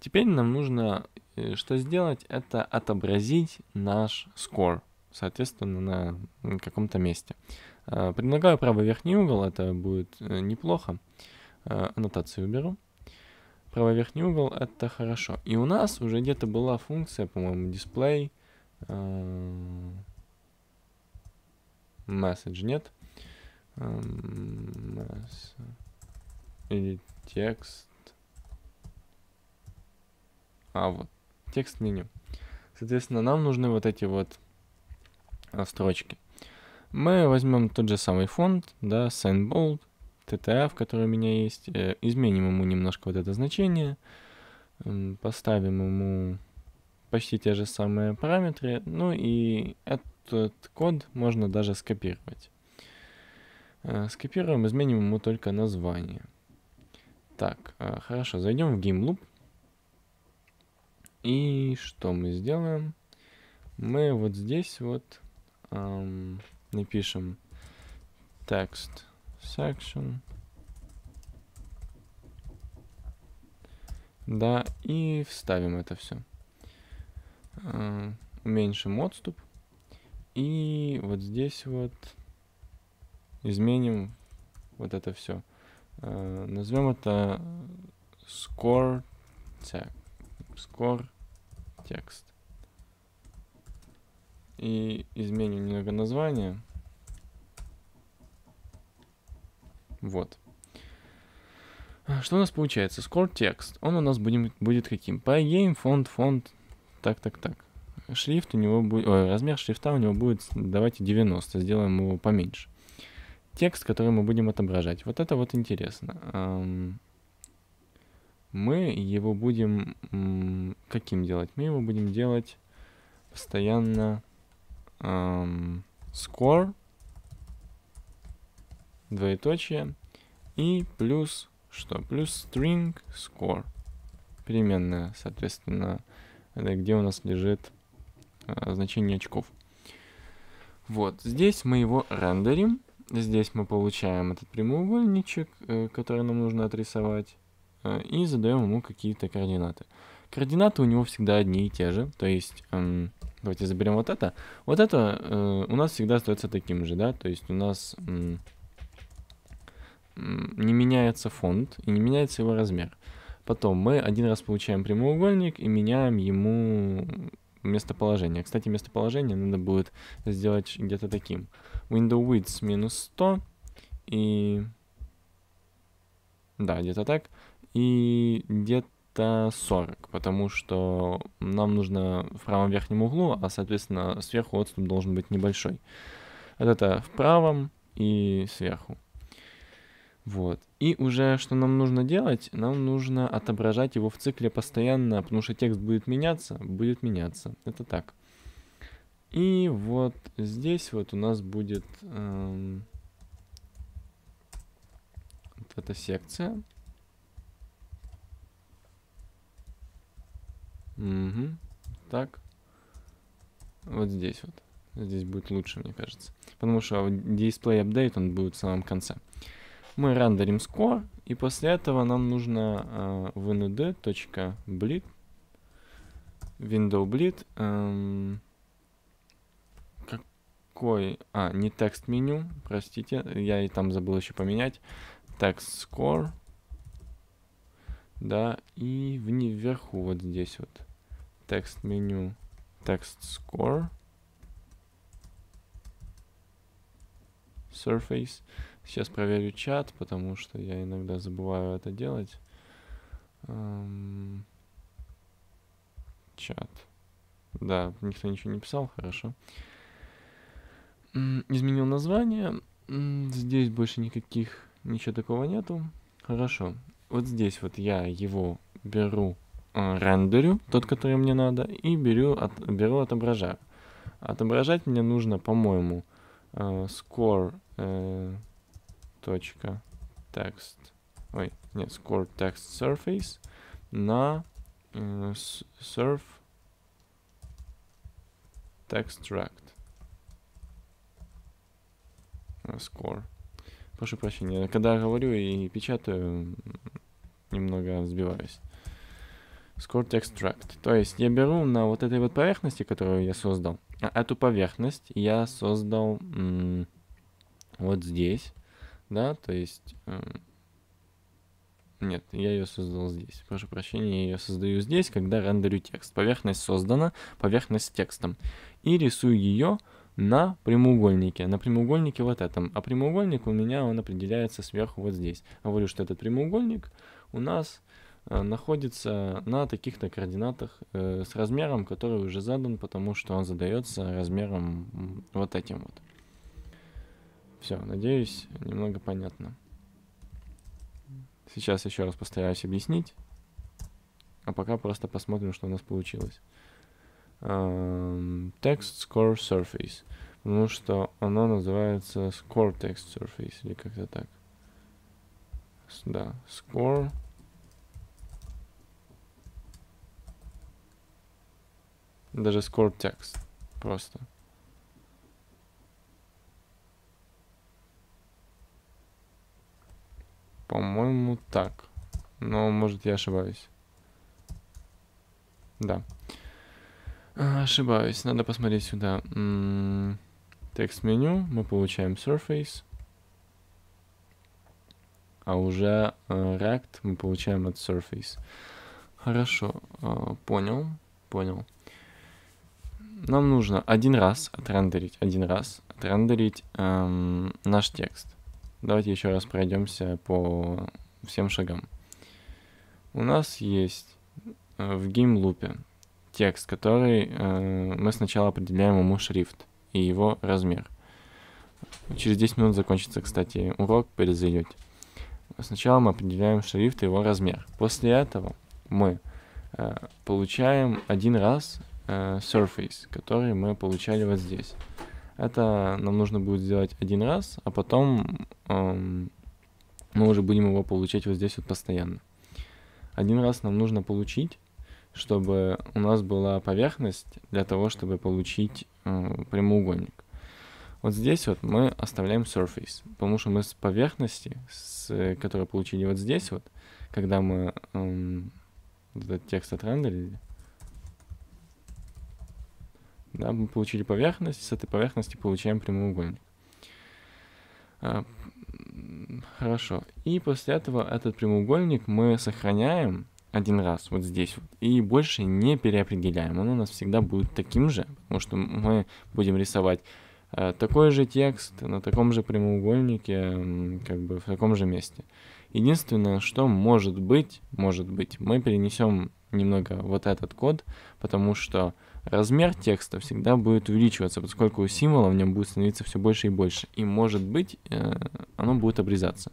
Теперь нам нужно что сделать, это отобразить наш score, соответственно, на каком-то месте. Предлагаю правый верхний угол, это будет неплохо. Аннотацию уберу правый верхний угол это хорошо. И у нас уже где-то была функция, по-моему, дисплей. Эм, message нет. Эм, или текст. А, вот. Текст меню. Соответственно, нам нужны вот эти вот э, строчки. Мы возьмем тот же самый фонд, да, Sandbold. TTF, а, который у меня есть. Э, изменим ему немножко вот это значение. Поставим ему почти те же самые параметры. Ну и этот код можно даже скопировать. Э, скопируем, изменим ему только название. Так, э, хорошо, зайдем в GameLoop. И что мы сделаем? Мы вот здесь вот эм, напишем текст section. Да, и вставим это все. А, уменьшим отступ. И вот здесь вот изменим вот это все. А, Назовем это score tag. Score текст. И изменим немного название. Вот. А, что у нас получается? Score текст. Он у нас будем, будет каким? Pygame, фонд, фонд, так, так, так. Шрифт у него будет... Ой, размер шрифта у него будет, давайте, 90. Сделаем его поменьше. Текст, который мы будем отображать. Вот это вот интересно. Мы его будем... Каким делать? Мы его будем делать постоянно... Score двоеточие, и плюс что? Плюс string score. Переменная, соответственно, это где у нас лежит а, значение очков. Вот, здесь мы его рендерим. Здесь мы получаем этот прямоугольничек, э, который нам нужно отрисовать, э, и задаем ему какие-то координаты. Координаты у него всегда одни и те же, то есть, эм, давайте заберем вот это. Вот это э, у нас всегда остается таким же, да, то есть у нас... Эм, не меняется фонд и не меняется его размер. Потом мы один раз получаем прямоугольник и меняем ему местоположение. Кстати, местоположение надо будет сделать где-то таким. Window width минус 100 и... Да, где-то так. И где-то 40, потому что нам нужно в правом верхнем углу, а, соответственно, сверху отступ должен быть небольшой. это в правом и сверху. Вот. И уже что нам нужно делать? Нам нужно отображать его в цикле постоянно, потому что текст будет меняться, будет меняться. Это так. И вот здесь вот у нас будет эм, вот эта секция. Угу. Так. Вот здесь вот. Здесь будет лучше, мне кажется. Потому что дисплей апдейт он будет в самом конце мы рендерим score, и после этого нам нужно э, vnd.blit, window blit, эм, какой, а, не текст меню, простите, я и там забыл еще поменять, текст score, да, и вверху вот здесь вот текст меню, текст score, surface, Сейчас проверю чат, потому что я иногда забываю это делать. Эм... Чат. Да, никто ничего не писал, хорошо. Изменил название. Здесь больше никаких, ничего такого нету. Хорошо. Вот здесь вот я его беру, э, рендерю, тот, который мне надо, и беру, от, беру отображаю. Отображать мне нужно, по-моему, э, score... Э, точка текст, ой, нет, score text surface на э, surf text tract. Score. Прошу прощения, когда говорю и печатаю, немного сбиваюсь. Score text tract. То есть я беру на вот этой вот поверхности, которую я создал, а, эту поверхность я создал вот здесь да, то есть... Эм, нет, я ее создал здесь. Прошу прощения, я ее создаю здесь, когда рендерю текст. Поверхность создана, поверхность с текстом. И рисую ее на прямоугольнике, на прямоугольнике вот этом. А прямоугольник у меня, он определяется сверху вот здесь. Говорю, что этот прямоугольник у нас э, находится на таких-то координатах э, с размером, который уже задан, потому что он задается размером вот этим вот. Все, надеюсь, немного понятно. Сейчас еще раз постараюсь объяснить. А пока просто посмотрим, что у нас получилось. Um, text Score Surface. Потому что оно называется Score Text Surface, или как-то так. Да, Score даже score text просто. По-моему, так. Но, может, я ошибаюсь. Да. Ошибаюсь. Надо посмотреть сюда. М-м-м. Текст-меню. Мы получаем Surface. А уже э, React мы получаем от Surface. Хорошо. Э, понял. Понял. Нам нужно один раз отрендерить, один раз отрендерить эм, наш текст. Давайте еще раз пройдемся по всем шагам. У нас есть э, в геймлупе текст, который э, мы сначала определяем ему шрифт и его размер. Через 10 минут закончится, кстати, урок, перезайдете. Сначала мы определяем шрифт и его размер. После этого мы э, получаем один раз э, surface, который мы получали вот здесь. Это нам нужно будет сделать один раз, а потом эм, мы уже будем его получать вот здесь вот постоянно. Один раз нам нужно получить, чтобы у нас была поверхность для того, чтобы получить э, прямоугольник. Вот здесь вот мы оставляем surface, потому что мы с поверхности, с, которую получили вот здесь вот, когда мы эм, этот текст отрендерили, да, мы получили поверхность, с этой поверхности получаем прямоугольник. А, хорошо. И после этого этот прямоугольник мы сохраняем один раз вот здесь вот, и больше не переопределяем. Он у нас всегда будет таким же, потому что мы будем рисовать э, такой же текст на таком же прямоугольнике, как бы в таком же месте. Единственное, что может быть, может быть, мы перенесем немного вот этот код, потому что размер текста всегда будет увеличиваться, поскольку символа в нем будет становиться все больше и больше. И, может быть, э, оно будет обрезаться.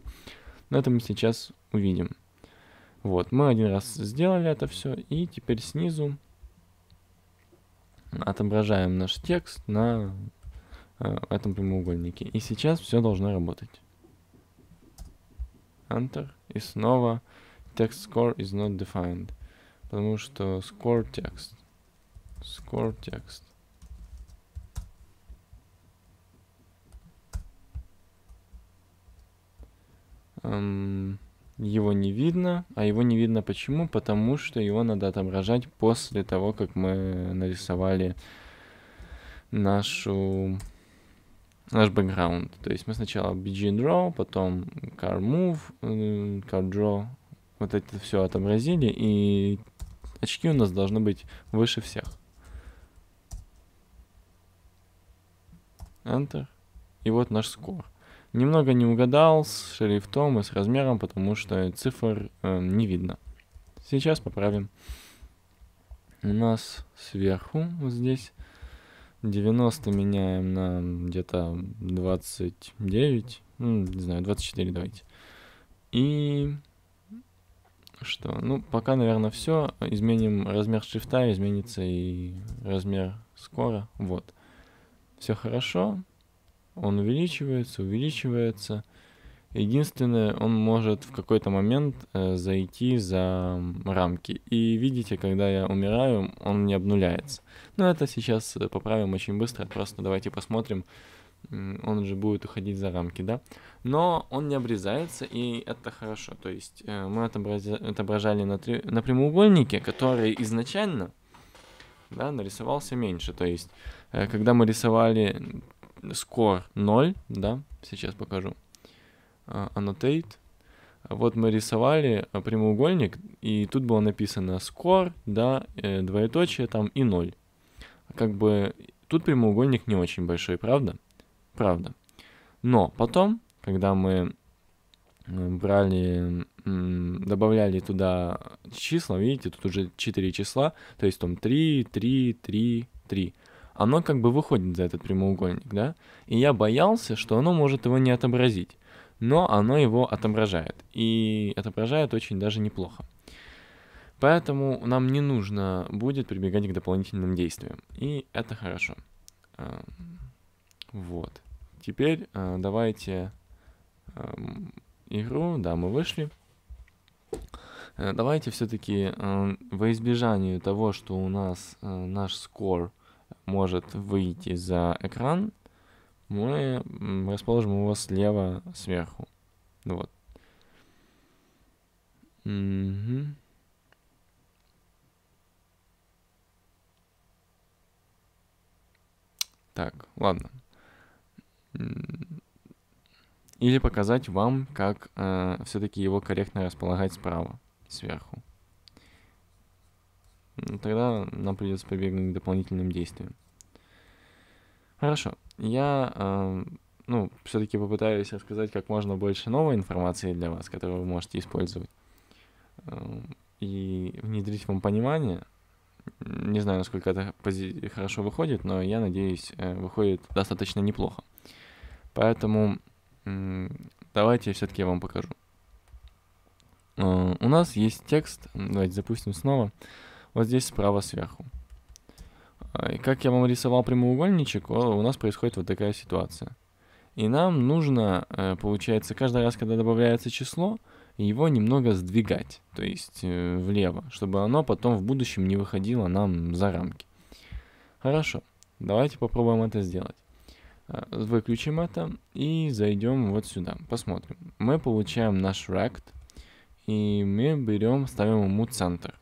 Но это мы сейчас увидим. Вот, мы один раз сделали это все, и теперь снизу отображаем наш текст на э, этом прямоугольнике. И сейчас все должно работать. Enter. И снова text score is not defined. Потому что score текст score текст. его не видно, а его не видно почему? Потому что его надо отображать после того, как мы нарисовали нашу наш бэкграунд. То есть мы сначала bg draw, потом car move, э, car draw, вот это все отобразили, и очки у нас должны быть выше всех. Enter. И вот наш скор. Немного не угадал с шрифтом и с размером, потому что цифр э, не видно. Сейчас поправим. У нас сверху вот здесь 90 меняем на где-то 29, ну, не знаю, 24 давайте. И что? Ну, пока, наверное, все. Изменим размер шрифта, изменится и размер скора. Вот все хорошо, он увеличивается, увеличивается. Единственное, он может в какой-то момент э, зайти за рамки. И видите, когда я умираю, он не обнуляется. Но это сейчас э, поправим очень быстро. Просто давайте посмотрим. Он же будет уходить за рамки, да? Но он не обрезается, и это хорошо. То есть э, мы отображали на, три... на прямоугольнике, который изначально да, нарисовался меньше. То есть Э, когда мы рисовали score 0, да, сейчас покажу, annotate, а, вот мы рисовали э, прямоугольник, и тут было написано score, да, э, двоеточие там и 0. Как бы тут прямоугольник не очень большой, правда? Правда. Но потом, когда мы брали, добавляли туда числа, видите, тут уже 4 числа, то есть там 3, 3, 3, 3 оно как бы выходит за этот прямоугольник, да? И я боялся, что оно может его не отобразить, но оно его отображает, и отображает очень даже неплохо. Поэтому нам не нужно будет прибегать к дополнительным действиям, и это хорошо. Эм, вот. Теперь э, давайте эм, игру, да, мы вышли. Э, давайте все-таки эм, во избежание того, что у нас э, наш score может выйти за экран, мы расположим его слева сверху. Вот. Угу. Так, ладно. Или показать вам, как э, все-таки его корректно располагать справа, сверху тогда нам придется прибегнуть к дополнительным действиям. Хорошо, я, э, ну, все-таки попытаюсь рассказать как можно больше новой информации для вас, которую вы можете использовать, э, и внедрить вам понимание. Не знаю, насколько это хорошо выходит, но я надеюсь, э, выходит достаточно неплохо. Поэтому э, давайте все-таки я вам покажу. Э, у нас есть текст, давайте запустим снова вот здесь справа сверху. А, и как я вам рисовал прямоугольничек, у нас происходит вот такая ситуация. И нам нужно, э, получается, каждый раз, когда добавляется число, его немного сдвигать, то есть э, влево, чтобы оно потом в будущем не выходило нам за рамки. Хорошо, давайте попробуем это сделать. А, выключим это и зайдем вот сюда, посмотрим. Мы получаем наш rect, и мы берем, ставим ему центр.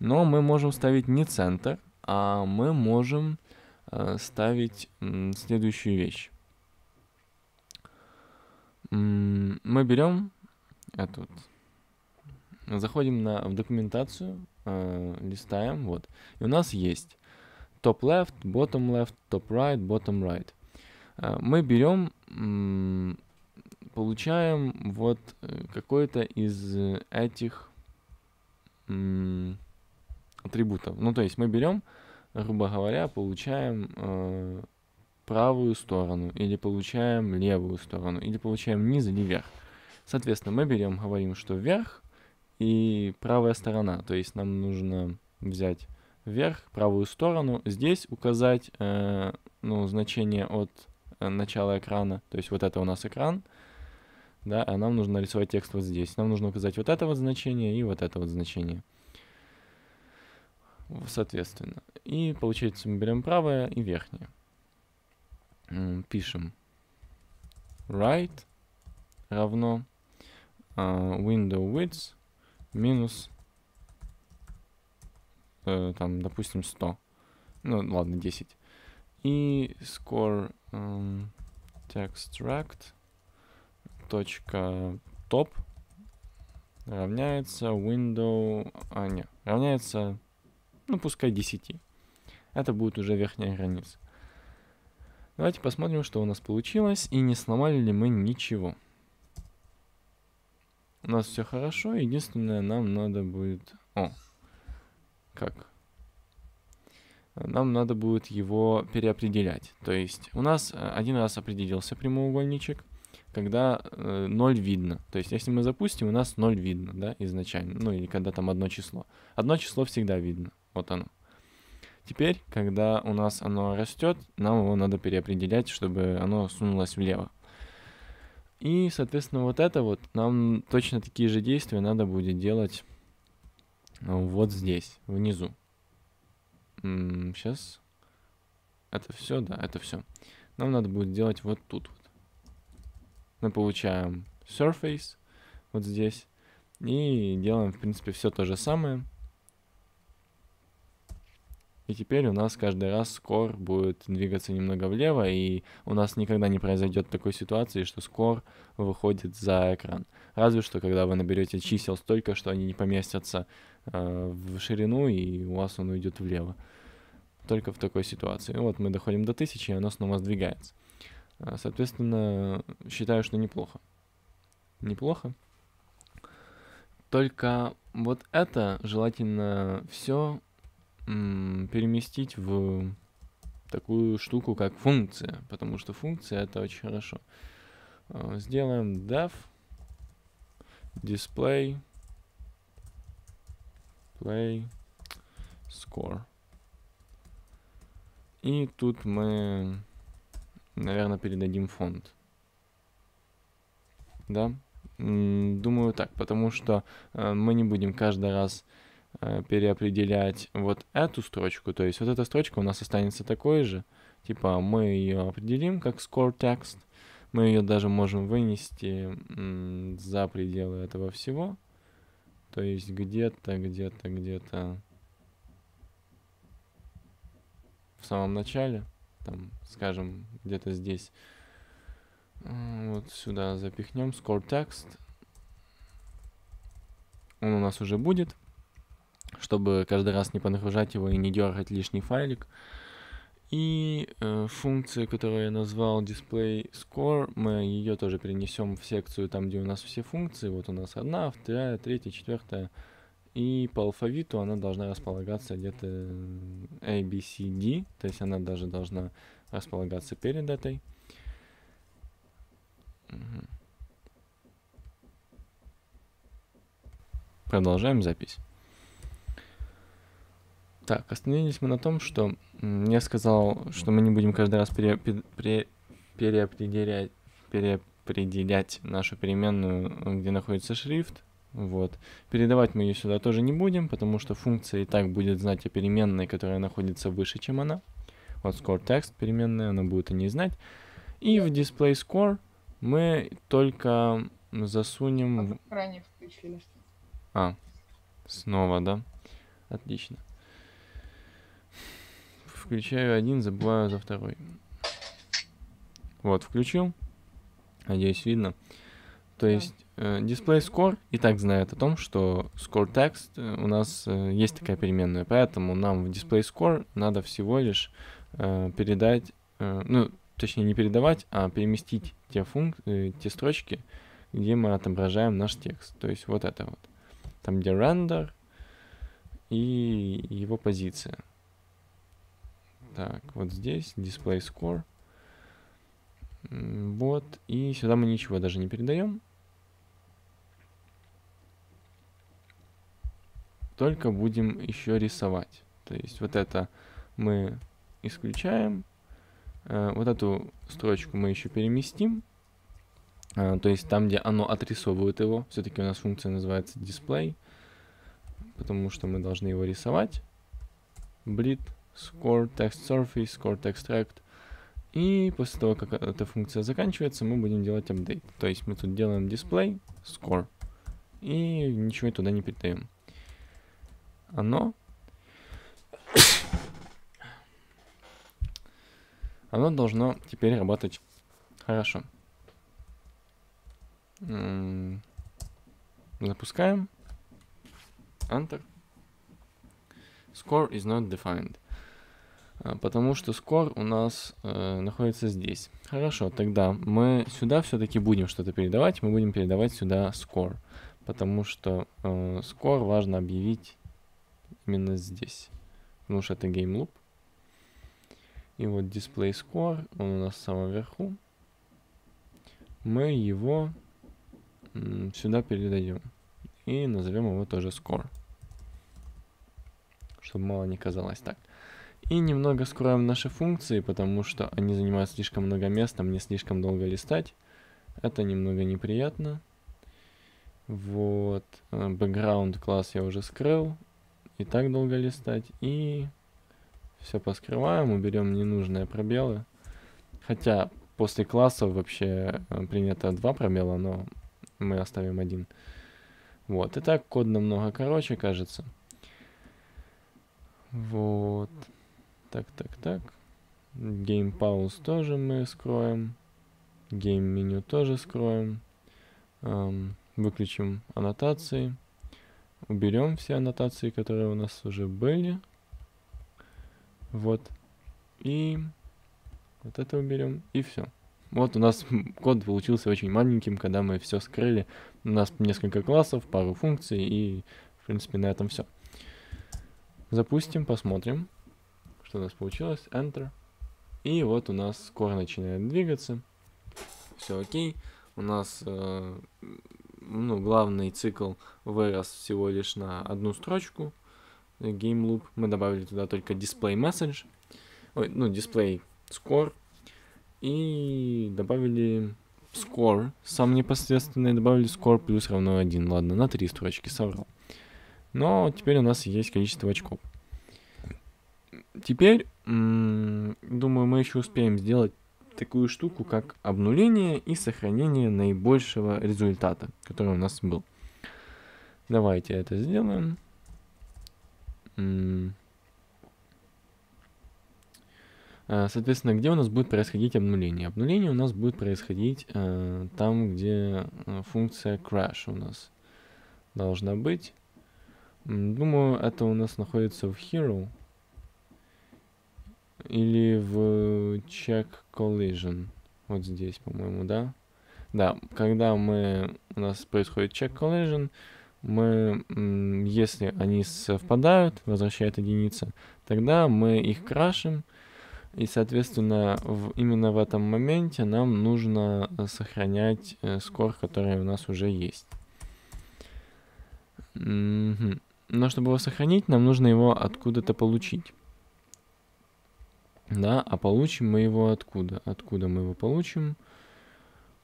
Но мы можем ставить не центр, а мы можем э, ставить следующую вещь. Мы берем эту, заходим на, в документацию, э, листаем, вот. И у нас есть top left, bottom left, top right, bottom right. Э, мы берем, получаем вот э, какой-то из этих... М атрибутов. Ну, то есть мы берем, грубо говоря, получаем э, правую сторону, или получаем левую сторону, или получаем низ или вверх. Соответственно, мы берем, говорим, что вверх и правая сторона. То есть нам нужно взять вверх, правую сторону. Здесь указать э, ну, значение от э, начала экрана. То есть вот это у нас экран. Да, а нам нужно нарисовать текст вот здесь. Нам нужно указать вот это вот значение и вот это вот значение соответственно. И получается мы берем правое и верхнее. Пишем right равно uh, window width минус э, там, допустим, 100. Ну, ладно, 10. И score um, эм, textract точка top равняется window... А, нет, равняется ну пускай 10. Это будет уже верхняя граница. Давайте посмотрим, что у нас получилось и не сломали ли мы ничего. У нас все хорошо, единственное, нам надо будет... О, как? Нам надо будет его переопределять. То есть у нас э, один раз определился прямоугольничек, когда э, 0 видно. То есть если мы запустим, у нас 0 видно, да, изначально. Ну или когда там одно число. Одно число всегда видно. Вот оно. Теперь, когда у нас оно растет, нам его надо переопределять, чтобы оно сунулось влево. И, соответственно, вот это вот, нам точно такие же действия надо будет делать э, вот здесь, внизу. Сейчас. Это все, да, это все. Нам надо будет делать вот тут. Вот. Мы получаем surface вот здесь. И делаем, в принципе, все то же самое. И теперь у нас каждый раз скор будет двигаться немного влево, и у нас никогда не произойдет такой ситуации, что скор выходит за экран. Разве что, когда вы наберете чисел столько, что они не поместятся э, в ширину, и у вас он уйдет влево. Только в такой ситуации. И вот мы доходим до 1000, и оно снова сдвигается. Э, соответственно, считаю, что неплохо. Неплохо. Только вот это желательно все переместить в такую штуку, как функция, потому что функция это очень хорошо. Э, сделаем def display play score. И тут мы, наверное, передадим фонд. Да? Думаю так, потому что э, мы не будем каждый раз Э, переопределять вот эту строчку, то есть вот эта строчка у нас останется такой же, типа мы ее определим как score text, мы ее даже можем вынести за пределы этого всего, то есть где-то, где-то, где-то в самом начале, там, скажем, где-то здесь, вот сюда запихнем score text, он у нас уже будет, чтобы каждый раз не понагружать его и не дергать лишний файлик. И э, функция, которую я назвал display score, мы ее тоже перенесем в секцию, там, где у нас все функции. Вот у нас одна, вторая, третья, четвертая. И по алфавиту она должна располагаться где-то э, A, B, C, D. То есть она даже должна располагаться перед этой. Продолжаем запись. Так, остановились мы на том, что я сказал, что мы не будем каждый раз пере, пере, переопределять, переопределять нашу переменную, где находится шрифт. Вот. Передавать мы ее сюда тоже не будем, потому что функция и так будет знать о переменной, которая находится выше, чем она. Вот score text переменная, она будет о ней знать. И в display score мы только засунем... А, а снова, да? Отлично включаю один, забываю за второй. Вот, включил. Надеюсь, видно. То да. есть э, display score и так знает о том, что score text э, у нас э, есть такая переменная, поэтому нам в display score надо всего лишь э, передать, э, ну, точнее не передавать, а переместить те функции, э, те строчки, где мы отображаем наш текст. То есть вот это вот. Там, где render и его позиция. Так, вот здесь display score. Вот, и сюда мы ничего даже не передаем. Только будем еще рисовать. То есть вот это мы исключаем. Э, вот эту строчку мы еще переместим. Э, то есть там, где оно отрисовывает его. Все-таки у нас функция называется display. Потому что мы должны его рисовать. Блит score text surface, score text tract. И после того, как эта функция заканчивается, мы будем делать апдейт. То есть мы тут делаем display score и ничего туда не передаем. Оно *coughs* оно должно теперь работать хорошо. М-м-м. Запускаем. Enter. Score is not defined. А, потому что скор у нас э, находится здесь. Хорошо, тогда мы сюда все-таки будем что-то передавать, мы будем передавать сюда скор, потому что э, скор важно объявить именно здесь, потому что это game loop. И вот display score, он у нас в самом верху. Мы его сюда передаем и назовем его тоже score, чтобы мало не казалось так. И немного скроем наши функции, потому что они занимают слишком много места, мне слишком долго листать. Это немного неприятно. Вот, э, бэкграунд класс я уже скрыл. И так долго листать. И все поскрываем, уберем ненужные пробелы. Хотя после классов вообще э, принято два пробела, но мы оставим один. Вот, и так код намного короче, кажется. Вот. Так, так, так. Game Pause тоже мы скроем. Game меню тоже скроем. Эм, выключим аннотации. Уберем все аннотации, которые у нас уже были. Вот. И вот это уберем. И все. Вот у нас код получился очень маленьким, когда мы все скрыли. У нас несколько классов, пару функций и, в принципе, на этом все. Запустим, посмотрим. Что у нас получилось? Enter. И вот у нас скоро начинает двигаться. Все окей. У нас э, ну, главный цикл вырос всего лишь на одну строчку. Game Loop. Мы добавили туда только Display Message. Ой, ну, Display Score. И добавили score, сам непосредственно, и добавили score плюс равно 1. Ладно, на три строчки соврал. Но теперь у нас есть количество очков. Теперь, думаю, мы еще успеем сделать такую штуку, как обнуление и сохранение наибольшего результата, который у нас был. Давайте это сделаем. А, соответственно, где у нас будет происходить обнуление? Обнуление у нас будет происходить э, там, где э, функция crash у нас должна быть. Думаю, это у нас находится в hero или в check collision. Вот здесь, по-моему, да? Да, когда мы, у нас происходит check collision, мы, если они совпадают, возвращает единица, тогда мы их крашим, и, соответственно, в, именно в этом моменте нам нужно э, сохранять э, скор, который у нас уже есть. Но чтобы его сохранить, нам нужно его откуда-то получить. Да, а получим мы его откуда? Откуда мы его получим?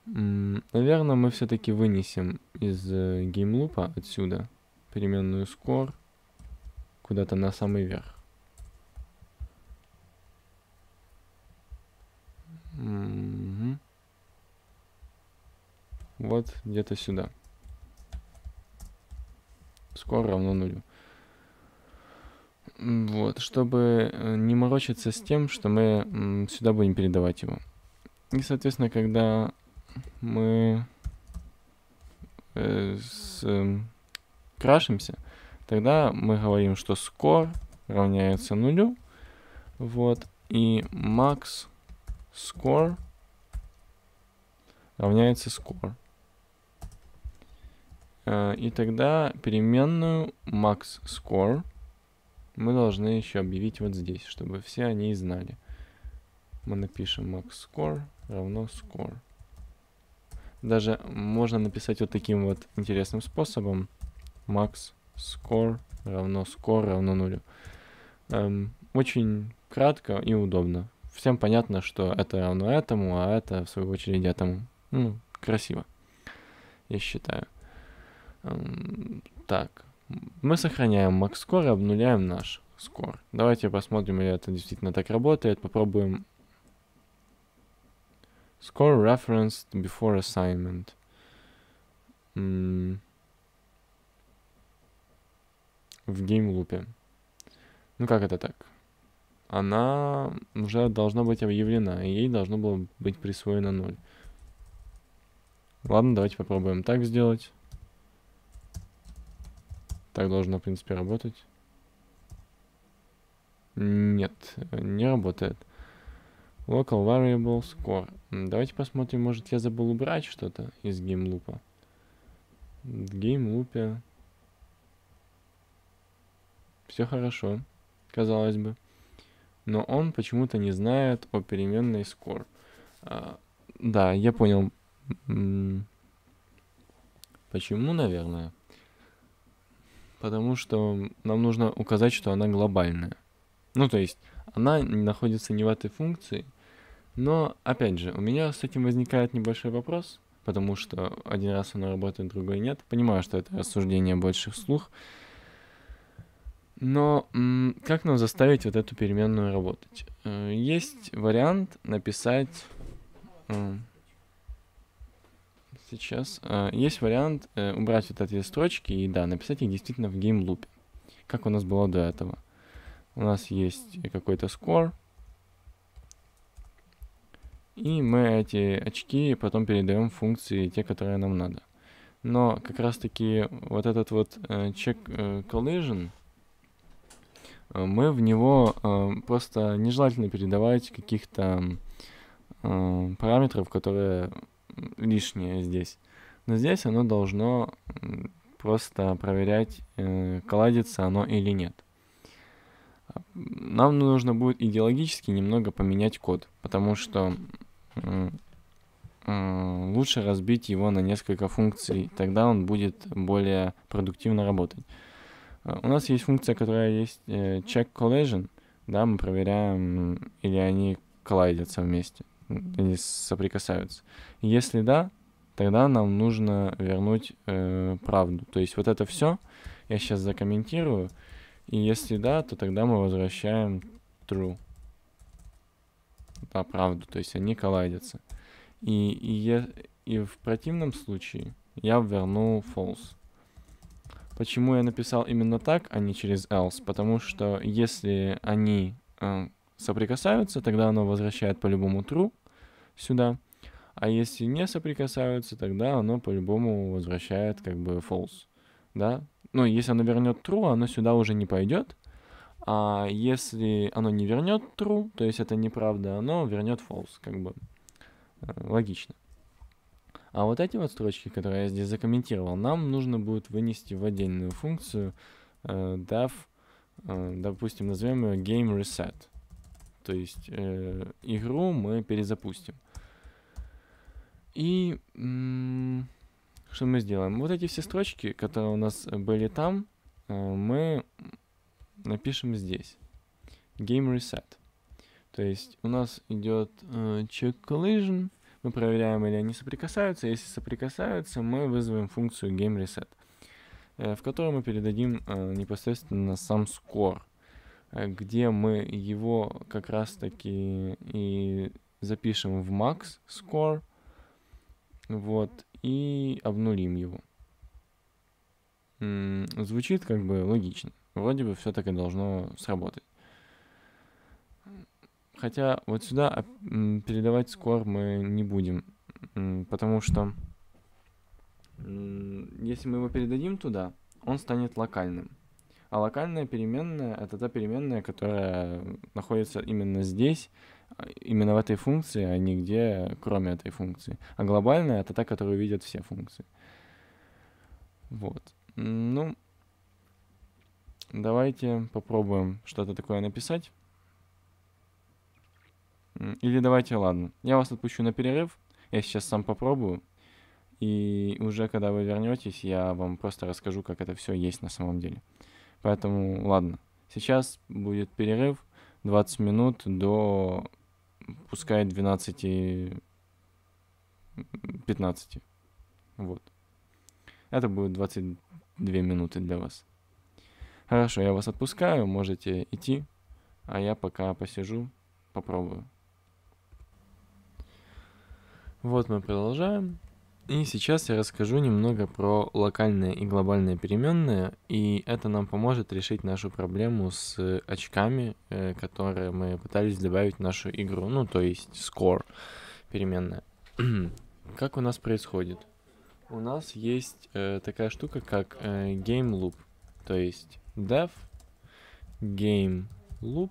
Наверное, мы все-таки вынесем из э, геймлупа отсюда переменную score куда-то на самый верх. Вот где-то сюда. Score равно нулю. Вот, чтобы э, не морочиться с тем, что мы сюда будем передавать его. И, соответственно, когда мы э, с, э, крашимся, тогда мы говорим, что score равняется нулю. Вот, и max score равняется score. Э, и тогда переменную max score мы должны еще объявить вот здесь, чтобы все они знали. Мы напишем max score равно score. Даже можно написать вот таким вот интересным способом. max score равно score равно нулю. Эм, очень кратко и удобно. Всем понятно, что это равно этому, а это в свою очередь этому. Ну, красиво, я считаю. Эм, так, мы сохраняем max score и обнуляем наш score. Давайте посмотрим, если это действительно так работает. Попробуем score referenced before assignment. М в геймлупе. Ну как это так? Она уже должна быть объявлена, и ей должно было быть присвоено 0. Ладно, давайте попробуем так сделать. Так должно, в принципе, работать. Нет, не работает. Local variable score. Давайте посмотрим, может я забыл убрать что-то из геймлупа. В геймлупе все хорошо, казалось бы. Но он почему-то не знает о переменной score. А, да, я понял. Почему, наверное? потому что нам нужно указать, что она глобальная. Ну, то есть, она находится не в этой функции, но, опять же, у меня с этим возникает небольшой вопрос, потому что один раз она работает, другой нет. Понимаю, что это рассуждение больших слух, Но как нам заставить вот эту переменную работать? Э, есть вариант написать э, сейчас. Э, есть вариант э, убрать вот эти строчки и, да, написать их действительно в геймлупе, как у нас было до этого. У нас есть какой-то score, и мы эти очки потом передаем функции, те, которые нам надо. Но как раз-таки вот этот вот check э, collision, мы в него просто нежелательно передавать каких-то параметров, которые лишнее здесь. Но здесь оно должно просто проверять, э, колладится оно или нет. Нам нужно будет идеологически немного поменять код, потому что э, лучше разбить его на несколько функций, тогда он будет более продуктивно работать. Э, у нас есть функция, которая есть check collision, да, мы проверяем, или они коллайдятся вместе они соприкасаются? Если да, тогда нам нужно вернуть э, правду. То есть вот это все я сейчас закомментирую. И если да, то тогда мы возвращаем true. Да, правду. То есть они коллайдятся. И, и, я, и в противном случае я верну false. Почему я написал именно так, а не через else? Потому что если они э, соприкасаются, тогда оно возвращает по-любому true сюда. А если не соприкасаются, тогда оно по-любому возвращает как бы false. Да? Но ну, если оно вернет true, оно сюда уже не пойдет. А если оно не вернет true, то есть это неправда, оно вернет false. Как бы э, логично. А вот эти вот строчки, которые я здесь закомментировал, нам нужно будет вынести в отдельную функцию, э, def, э, допустим, назовем ее game reset. То есть э, игру мы перезапустим. И что мы сделаем? Вот эти все строчки, которые у нас были там, э, мы напишем здесь. Game reset. То есть у нас идет э, check collision. Мы проверяем, или они соприкасаются. Если соприкасаются, мы вызовем функцию game reset, э, в которую мы передадим э, непосредственно сам score. Э, где мы его как раз-таки и запишем в max score, вот, и обнулим его. звучит как бы логично. Вроде бы все так и должно сработать. Хотя вот сюда передавать скор мы не будем, потому что если мы его передадим туда, он станет локальным. А локальная переменная — это та переменная, которая находится именно здесь, именно в этой функции, а нигде кроме этой функции. А глобальная — это та, которую видят все функции. Вот. Ну, давайте попробуем что-то такое написать. Или давайте, ладно, я вас отпущу на перерыв, я сейчас сам попробую, и уже когда вы вернетесь, я вам просто расскажу, как это все есть на самом деле. Поэтому, ладно. Сейчас будет перерыв 20 минут до, пускай, 12 15. Вот. Это будет 22 минуты для вас. Хорошо, я вас отпускаю, можете идти, а я пока посижу, попробую. Вот мы продолжаем. И сейчас я расскажу немного про локальные и глобальные переменные, и это нам поможет решить нашу проблему с э, очками, э, которые мы пытались добавить в нашу игру, ну то есть score переменная. *clears throat* как у нас происходит? У нас есть э, такая штука, как э, game loop, то есть def game loop,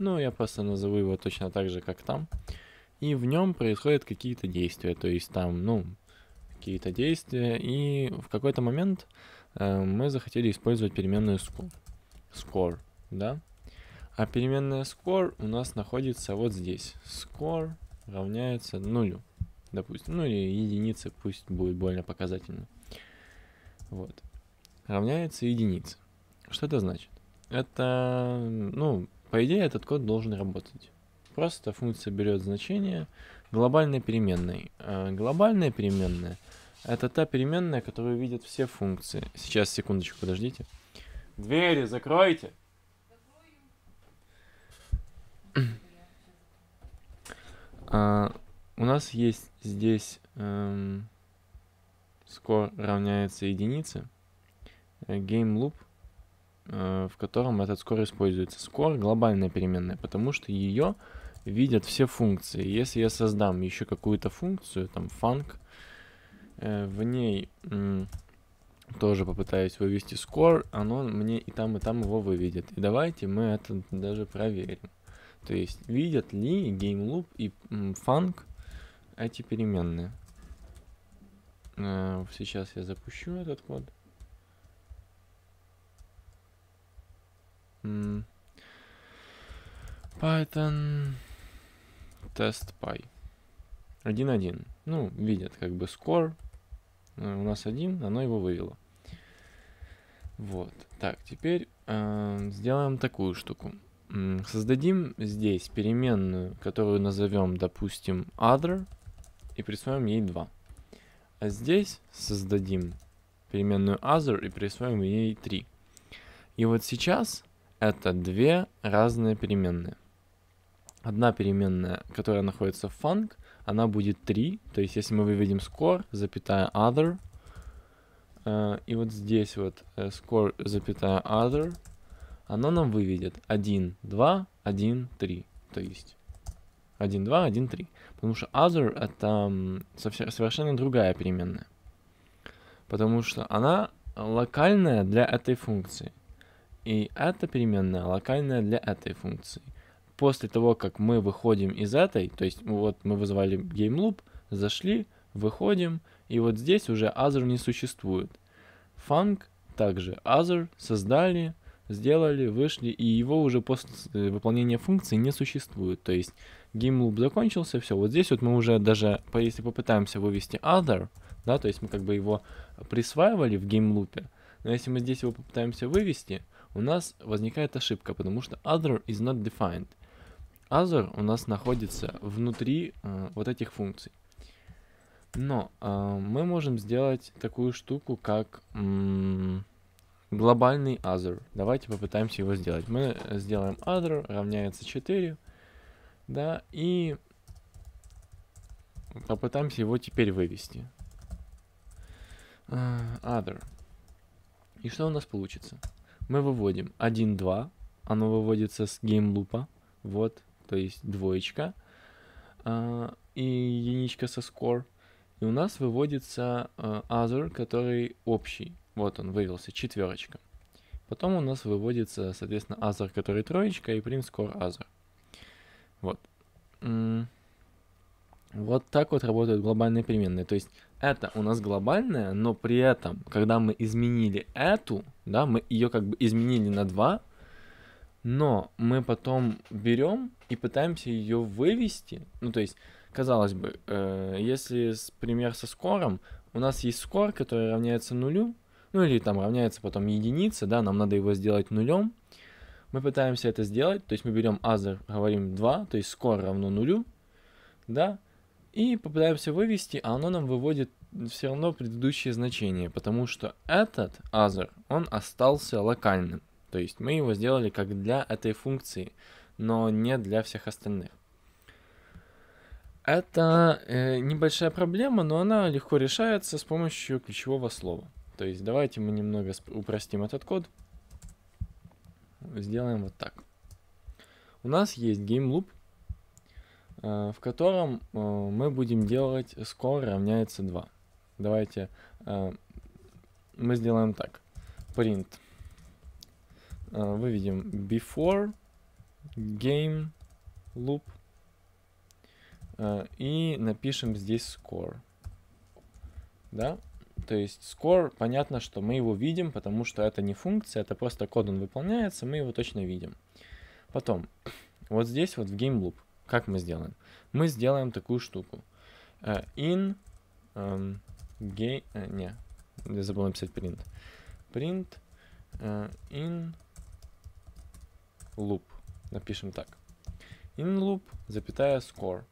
ну я просто назову его точно так же, как там. Э, и в нем происходят какие-то действия, то есть там, ну, какие-то действия, и в какой-то момент э, мы захотели использовать переменную score, score, да? А переменная score у нас находится вот здесь. Score равняется нулю, допустим, ну или единице, пусть будет более показательно. Вот. Равняется единице. Что это значит? Это, ну, по идее, этот код должен работать. Просто функция берет значение глобальной переменной. Э, глобальная переменная — это та переменная, которую видят все функции. Сейчас, секундочку, подождите. Двери закройте! а, у нас есть здесь эм, score равняется единице, э, game loop, э, в котором этот score используется. Score — глобальная переменная, потому что ее... Её видят все функции. Если я создам еще какую-то функцию, там func, э, в ней тоже попытаюсь вывести score, оно мне и там, и там его выведет. И давайте мы это даже проверим. То есть, видят ли GameLoop и func эти переменные. Э, сейчас я запущу этот код. Python тест пай. 1-1. Ну, видят как бы score. Э, у нас один, оно его вывело. Вот. Так, теперь э, сделаем такую штуку. Создадим здесь переменную, которую назовем, допустим, other, и присвоим ей 2. А здесь создадим переменную other и присвоим ей 3. И вот сейчас это две разные переменные одна переменная, которая находится в func, она будет 3. То есть если мы выведем score, запятая other, э, и вот здесь вот э, score, запятая other, она нам выведет 1, 2, 1, 3. То есть 1, 2, 1, 3. Потому что other это совершенно другая переменная. Потому что она локальная для этой функции. И эта переменная локальная для этой функции после того, как мы выходим из этой, то есть вот мы вызвали game loop, зашли, выходим, и вот здесь уже other не существует. Funk также other создали, сделали, вышли, и его уже после э, выполнения функции не существует. То есть game loop закончился, все. Вот здесь вот мы уже даже, если попытаемся вывести other, да, то есть мы как бы его присваивали в game GameLoop, но если мы здесь его попытаемся вывести, у нас возникает ошибка, потому что other is not defined – Other у нас находится внутри э, вот этих функций. Но э, мы можем сделать такую штуку, как м, глобальный other. Давайте попытаемся его сделать. Мы сделаем other равняется 4, да, и попытаемся его теперь вывести. Other. Э, и что у нас получится? Мы выводим 1, 2. Оно выводится с геймлупа. Вот, то есть двоечка, а, и единичка со score. И у нас выводится а, other, который общий. Вот он вывелся, четверочка. Потом у нас выводится, соответственно, other, который троечка, и print score other. Вот. Вот так вот работают глобальные переменные. То есть это у нас глобальная, но при этом, когда мы изменили эту, да, мы ее как бы изменили на 2, но мы потом берем и пытаемся ее вывести. Ну, то есть, казалось бы, э, если пример со скором, у нас есть скор, который равняется нулю, ну или там равняется потом единице, да, нам надо его сделать нулем. Мы пытаемся это сделать, то есть мы берем other, говорим 2, то есть скор равно нулю, да, и попытаемся вывести, а оно нам выводит все равно предыдущее значение, потому что этот other, он остался локальным. То есть мы его сделали как для этой функции, но не для всех остальных. Это э, небольшая проблема, но она легко решается с помощью ключевого слова. То есть давайте мы немного упростим этот код. Сделаем вот так. У нас есть GameLoop, э, в котором э, мы будем делать score равняется 2. Давайте э, мы сделаем так. Print Э, выведем before game loop э, и напишем здесь score. Да? То есть score, понятно, что мы его видим, потому что это не функция, это просто код, он выполняется, мы его точно видим. Потом, вот здесь вот в game loop, как мы сделаем? Мы сделаем такую штуку. Э, in um, эм, game... Не, я забыл написать print. Print uh, in loop. Напишем так. In loop, запятая score.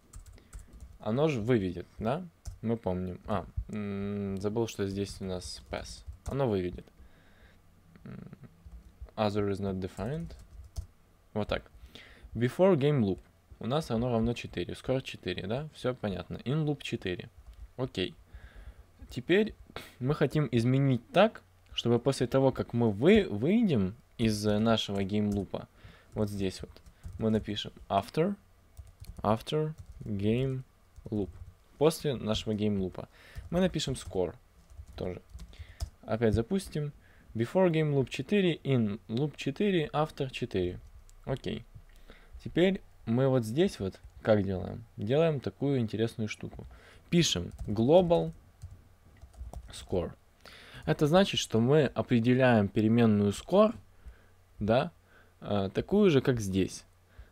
Оно же выведет, да? Мы помним. А, забыл, что здесь у нас pass. Оно выведет. Other is not defined. Вот так. Before game loop. У нас оно равно 4. Score 4, да? Все понятно. In loop 4. Окей. Теперь *coughs* мы хотим изменить так, чтобы после того, как мы вы, выйдем из э, нашего геймлупа, лупа вот здесь вот. Мы напишем after, after game loop. После нашего game loop. Мы напишем score тоже. Опять запустим. Before game loop 4, in loop 4, after 4. Окей. Теперь мы вот здесь вот как делаем? Делаем такую интересную штуку. Пишем global score. Это значит, что мы определяем переменную score, да, Э, такую же, как здесь.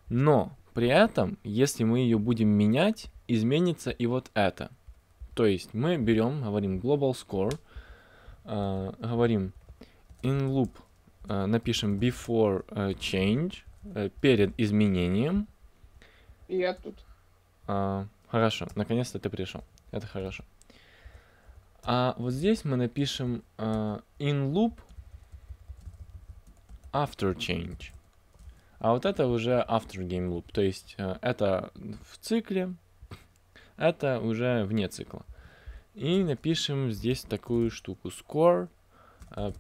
Но при этом, если мы ее будем менять, изменится и вот это. То есть мы берем, говорим global score, э, говорим in loop, э, напишем before change, перед изменением. Я тут. А, хорошо, наконец-то ты пришел. Это хорошо. А вот здесь мы напишем in loop after change. А вот это уже after game loop, то есть э, это в цикле, это уже вне цикла. И напишем здесь такую штуку. Score э,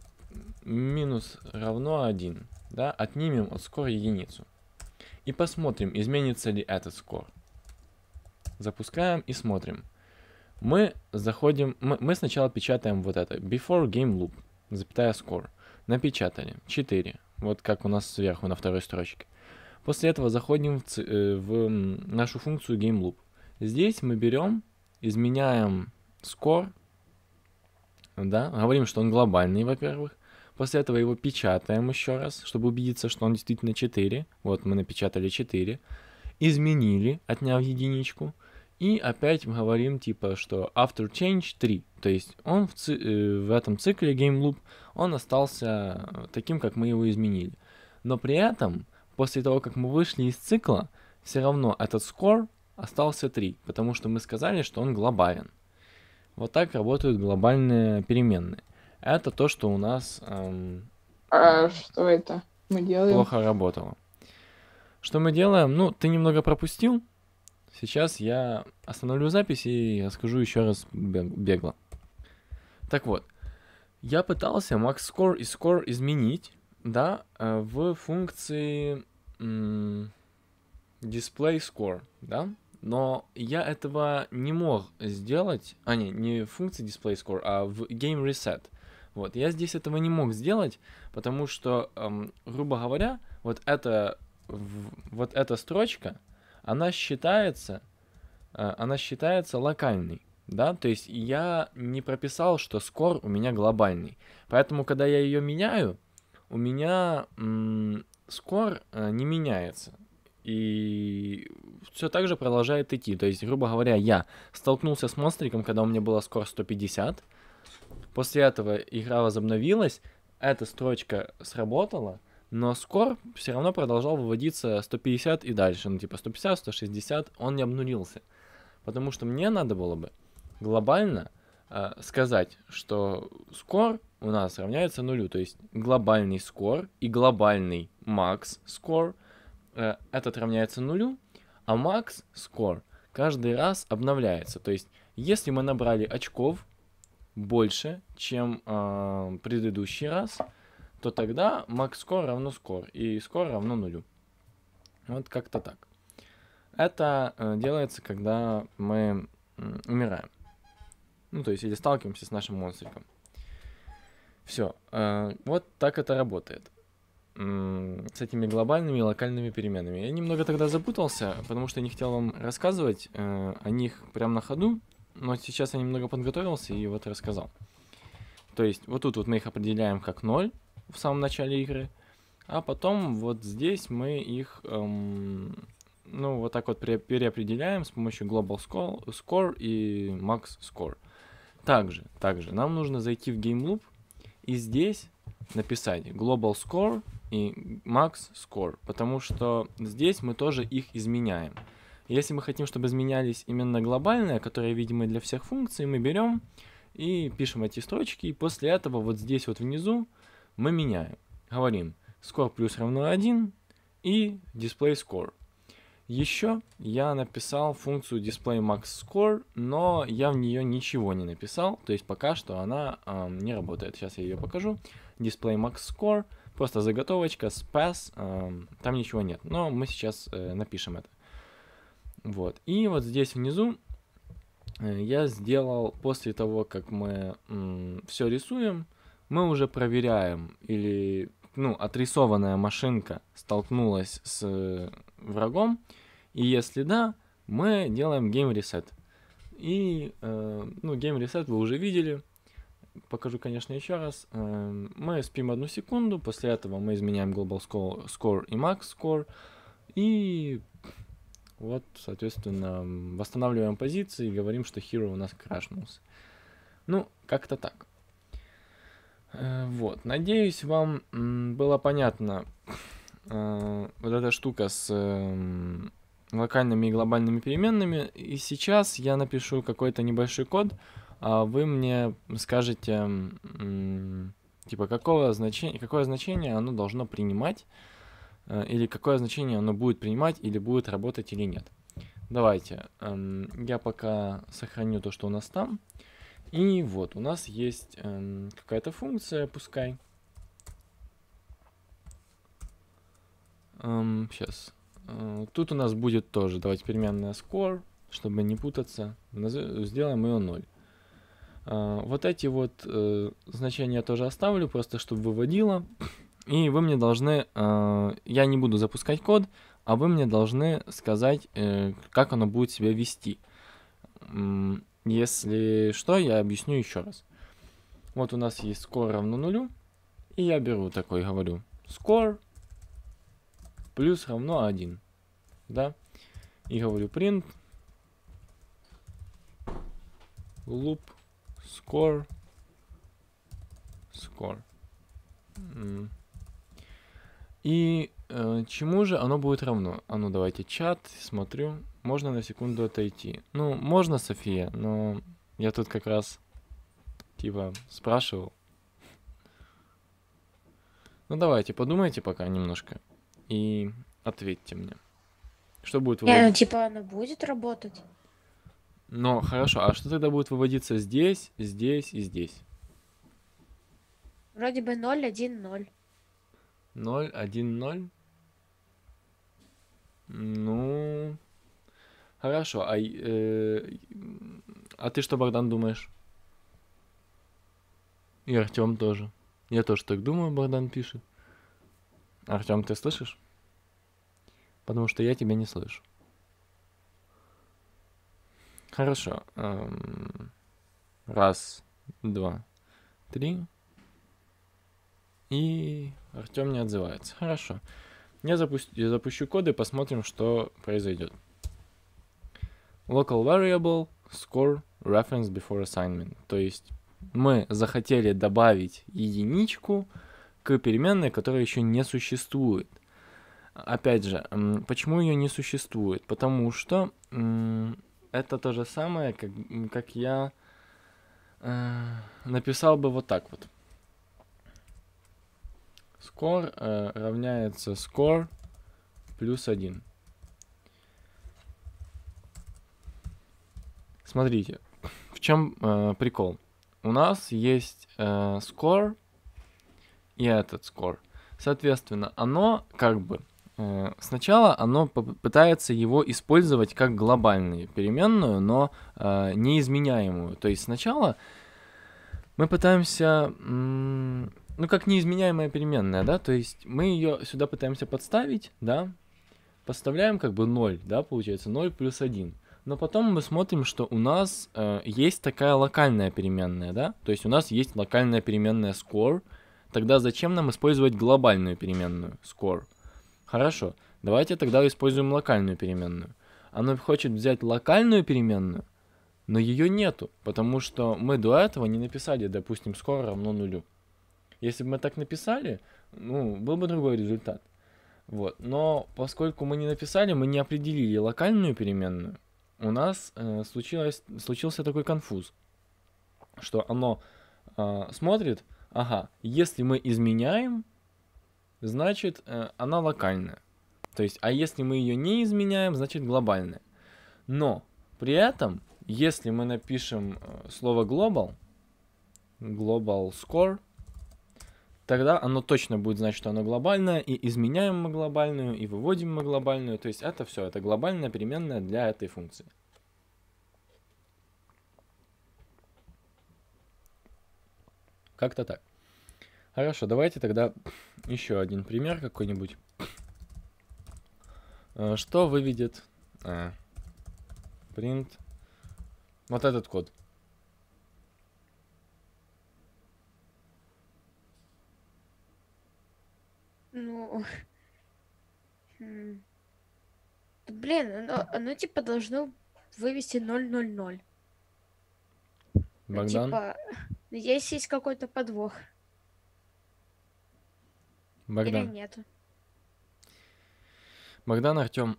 минус равно 1. Да? Отнимем от score единицу. И посмотрим, изменится ли этот score. Запускаем и смотрим. Мы заходим, мы, мы сначала печатаем вот это. Before game loop, запятая score. Напечатали. 4. Вот как у нас сверху на второй строчке. После этого заходим в, э, в нашу функцию GameLoop. Здесь мы берем, изменяем score, да, говорим, что он глобальный, во-первых. После этого его печатаем еще раз, чтобы убедиться, что он действительно 4. Вот мы напечатали 4. Изменили, отняв единичку. И опять говорим типа, что after change 3. То есть он в, ци- э, в этом цикле game loop, он остался э, таким, как мы его изменили. Но при этом, после того, как мы вышли из цикла, все равно этот score остался 3, потому что мы сказали, что он глобален. Вот так работают глобальные переменные. Это то, что у нас... Эм, а что это мы делаем? Плохо работало. Что мы делаем? Ну, ты немного пропустил. Сейчас я остановлю запись и расскажу еще раз бегло. Так вот, я пытался max_score и score изменить, да, э, в функции display score, да, но я этого не мог сделать, а не, не в функции display score, а в game reset. Вот, я здесь этого не мог сделать, потому что, эм, грубо говоря, вот эта, в, вот эта строчка, она считается, э, она считается локальной да, то есть я не прописал, что скор у меня глобальный. Поэтому, когда я ее меняю, у меня score э, не меняется. И все так же продолжает идти. То есть, грубо говоря, я столкнулся с монстриком, когда у меня было скор 150. После этого игра возобновилась, эта строчка сработала, но скор все равно продолжал выводиться 150 и дальше. Ну, типа 150, 160, он не обнулился. Потому что мне надо было бы глобально э, сказать, что score у нас равняется нулю, то есть глобальный score и глобальный max score э, этот равняется нулю, а max score каждый раз обновляется. То есть если мы набрали очков больше, чем э, предыдущий раз, то тогда max score равно score и score равно нулю. Вот как-то так. Это э, делается, когда мы умираем. Ну, то есть, или сталкиваемся с нашим монстриком. Все. Э, вот так это работает. С этими глобальными и локальными переменами. Я немного тогда запутался, потому что я не хотел вам рассказывать э, о них прямо на ходу, но сейчас я немного подготовился и вот рассказал. То есть, вот тут вот мы их определяем как 0 в самом начале игры, а потом вот здесь мы их, эм, ну, вот так вот переопределяем с помощью Global Score и Max Score. Также, также нам нужно зайти в Game Loop и здесь написать Global Score и Max Score, потому что здесь мы тоже их изменяем. Если мы хотим, чтобы изменялись именно глобальные, которые видимы для всех функций, мы берем и пишем эти строчки, и после этого вот здесь вот внизу мы меняем. Говорим score плюс равно 1 и display score. Еще я написал функцию display max score, но я в нее ничего не написал, то есть пока что она э, не работает. Сейчас я ее покажу. Display max score, просто заготовочка, space э, там ничего нет, но мы сейчас э, напишем это. Вот, и вот здесь внизу э, я сделал после того, как мы м, все рисуем, мы уже проверяем или ну, отрисованная машинка столкнулась с э, врагом, и если да, мы делаем game reset. И, э, ну, game reset вы уже видели. Покажу, конечно, еще раз. Э, мы спим одну секунду, после этого мы изменяем global score, score и max score. И вот, соответственно, восстанавливаем позиции и говорим, что hero у нас крашнулся. Ну, как-то так. Э, вот, надеюсь, вам было понятно э, вот эта штука с... Э, локальными и глобальными переменными. И сейчас я напишу какой-то небольшой код, а вы мне скажете, типа, какого значения, какое значение оно должно принимать, э, или какое значение оно будет принимать, или будет работать, или нет. Давайте, эм, я пока сохраню то, что у нас там. И вот, у нас есть эм, какая-то функция, пускай. Сейчас, эм, Тут у нас будет тоже, давайте переменная score, чтобы не путаться, сделаем ее 0. А, вот эти вот э, значения я тоже оставлю, просто чтобы выводило. И вы мне должны, э, я не буду запускать код, а вы мне должны сказать, э, как оно будет себя вести. Если что, я объясню еще раз. Вот у нас есть score равно нулю, и я беру такой, говорю, score плюс равно 1. Да? И говорю print loop score score. И э, чему же оно будет равно? А ну давайте чат, смотрю. Можно на секунду отойти. Ну, можно, София, но я тут как раз типа спрашивал. Ну давайте, подумайте пока немножко и ответьте мне. Что будет выводиться? Не, ну типа она будет работать. Но хорошо, а что тогда будет выводиться здесь, здесь и здесь? Вроде бы 0, 1, 0. 0, 1, 0? Ну... Хорошо, а, э, а ты что, Богдан, думаешь? И Артем тоже. Я тоже так думаю, Богдан пишет. Артем, ты слышишь? Потому что я тебя не слышу. Хорошо. Эм, раз, два, три. И Артем не отзывается. Хорошо. Я запущу, я запущу коды, посмотрим, что произойдет. Local variable score reference before assignment. То есть мы захотели добавить единичку, к переменной, которая еще не существует. Опять же, почему ее не существует? Потому что это то же самое, как, как я э, написал бы вот так вот. Score э, равняется score плюс 1. Смотрите, в чем э, прикол? У нас есть э, score и этот score. Соответственно, оно как бы э, сначала оно пытается его использовать как глобальную переменную, но э, неизменяемую. То есть сначала мы пытаемся, ну как неизменяемая переменная, да, то есть мы ее сюда пытаемся подставить, да, подставляем как бы 0, да, получается 0 плюс 1. Но потом мы смотрим, что у нас э, есть такая локальная переменная, да, то есть у нас есть локальная переменная score, Тогда зачем нам использовать глобальную переменную score? Хорошо, давайте тогда используем локальную переменную. Оно хочет взять локальную переменную, но ее нету, потому что мы до этого не написали, допустим, score равно нулю. Если бы мы так написали, ну, был бы другой результат. Вот. Но поскольку мы не написали, мы не определили локальную переменную, у нас э, случилось, случился такой конфуз, что оно э, смотрит, Ага, если мы изменяем, значит э, она локальная. То есть, а если мы ее не изменяем, значит глобальная. Но при этом, если мы напишем э, слово global, global score, тогда оно точно будет знать, что оно глобальное, и изменяем мы глобальную, и выводим мы глобальную. То есть это все, это глобальная переменная для этой функции. Как-то так. Хорошо, давайте тогда еще один пример какой-нибудь. Э, что выведет а, э, print вот этот код? Ну, *laughs* хм. блин, оно, оно типа должно вывести 000. Ну, Богдан? Ну, типа... Но здесь есть какой-то подвох. Богдан. Или нет? Богдан, Артем,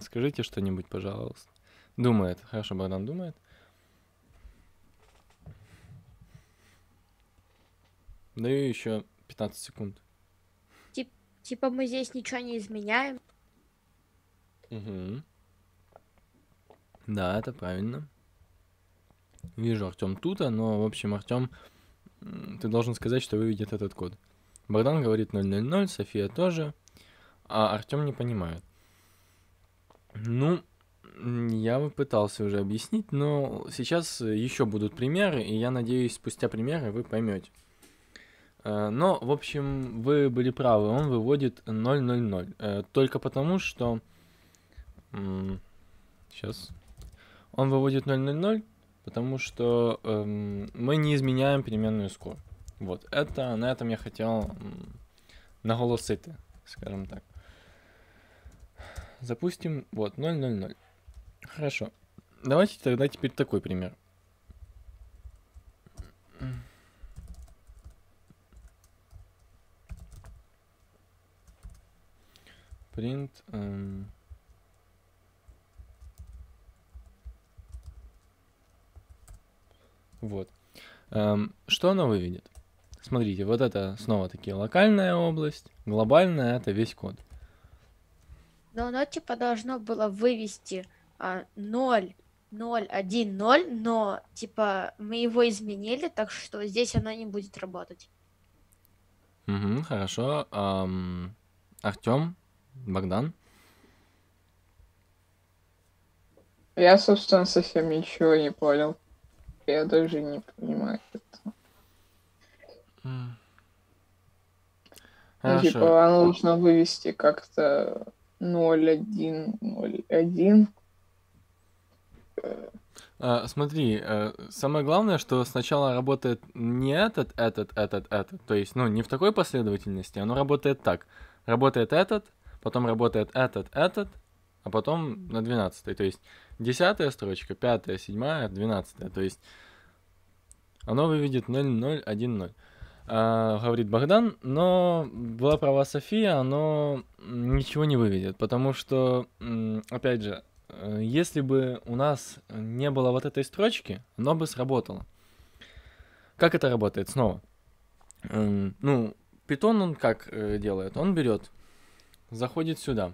скажите что-нибудь, пожалуйста. Думает. Хорошо, Богдан думает. Даю еще 15 секунд. Тип, типа мы здесь ничего не изменяем. Угу. Да, это правильно. Вижу, Артем тута, но, в общем, Артем, ты должен сказать, что выведет этот код. Богдан говорит 000, София тоже, а Артем не понимает. Ну, я пытался уже объяснить, но сейчас еще будут примеры, и я надеюсь, спустя примеры вы поймете. Э, но, в общем, вы были правы, он выводит 000. Э, только потому, что... Сейчас. Он выводит 000, потому что эм, мы не изменяем переменную скорость. Вот, это, на этом я хотел наголосить наголосити, скажем так. Запустим, вот, 0,00. Хорошо. Давайте тогда теперь такой пример. Print... Эм Вот. Эм, что она выведет? Смотрите, вот это снова таки локальная область, глобальная это весь код. Но оно типа должно было вывести а, 0, 0, 1, 0, но типа мы его изменили, так что здесь оно не будет работать. Угу, хорошо. Эм, Артем, Богдан. Я, собственно, совсем ничего не понял я даже не понимаю это. Mm. Ну, типа, а нужно вывести как то 0101. А, смотри, э, самое главное, что сначала работает не этот, этот, этот, этот. То есть, ну, не в такой последовательности, оно работает так. Работает этот, потом работает этот, этот, а потом на 12. То есть 10 строчка, 5, 7, 12. То есть оно выведет 0010. А, говорит Богдан, но была права София, оно ничего не выведет, потому что, опять же, э, если бы у нас не было вот этой строчки, оно бы сработало. Как это работает снова? Эм, ну, питон он как э, делает? Он берет, заходит сюда,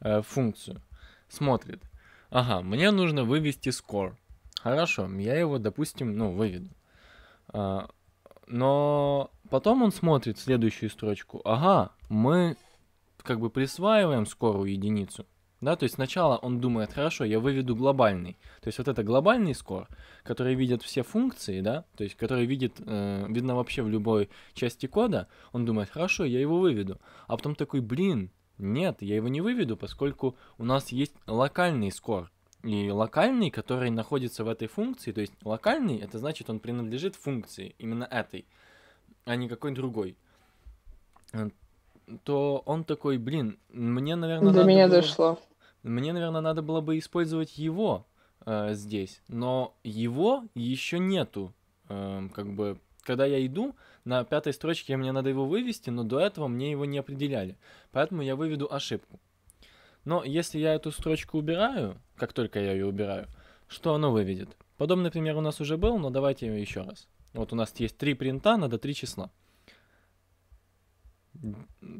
Э, функцию. Смотрит. Ага, мне нужно вывести score. Хорошо, я его, допустим, ну, выведу. А, но потом он смотрит следующую строчку. Ага, мы как бы присваиваем скорую единицу. Да, то есть сначала он думает, хорошо, я выведу глобальный. То есть вот это глобальный скор, который видят все функции, да, то есть который видит, э, видно вообще в любой части кода, он думает, хорошо, я его выведу. А потом такой, блин, нет, я его не выведу, поскольку у нас есть локальный скор. И локальный, который находится в этой функции, то есть локальный, это значит, он принадлежит функции, именно этой, а не какой то другой. Э, то он такой, блин, мне, наверное, До надо меня было... дошло. Мне, наверное, надо было бы использовать его э, здесь, но его еще нету, э, как бы когда я иду, на пятой строчке мне надо его вывести, но до этого мне его не определяли. Поэтому я выведу ошибку. Но если я эту строчку убираю, как только я ее убираю, что оно выведет? Подобный пример у нас уже был, но давайте еще раз. Вот у нас есть три принта, надо три числа.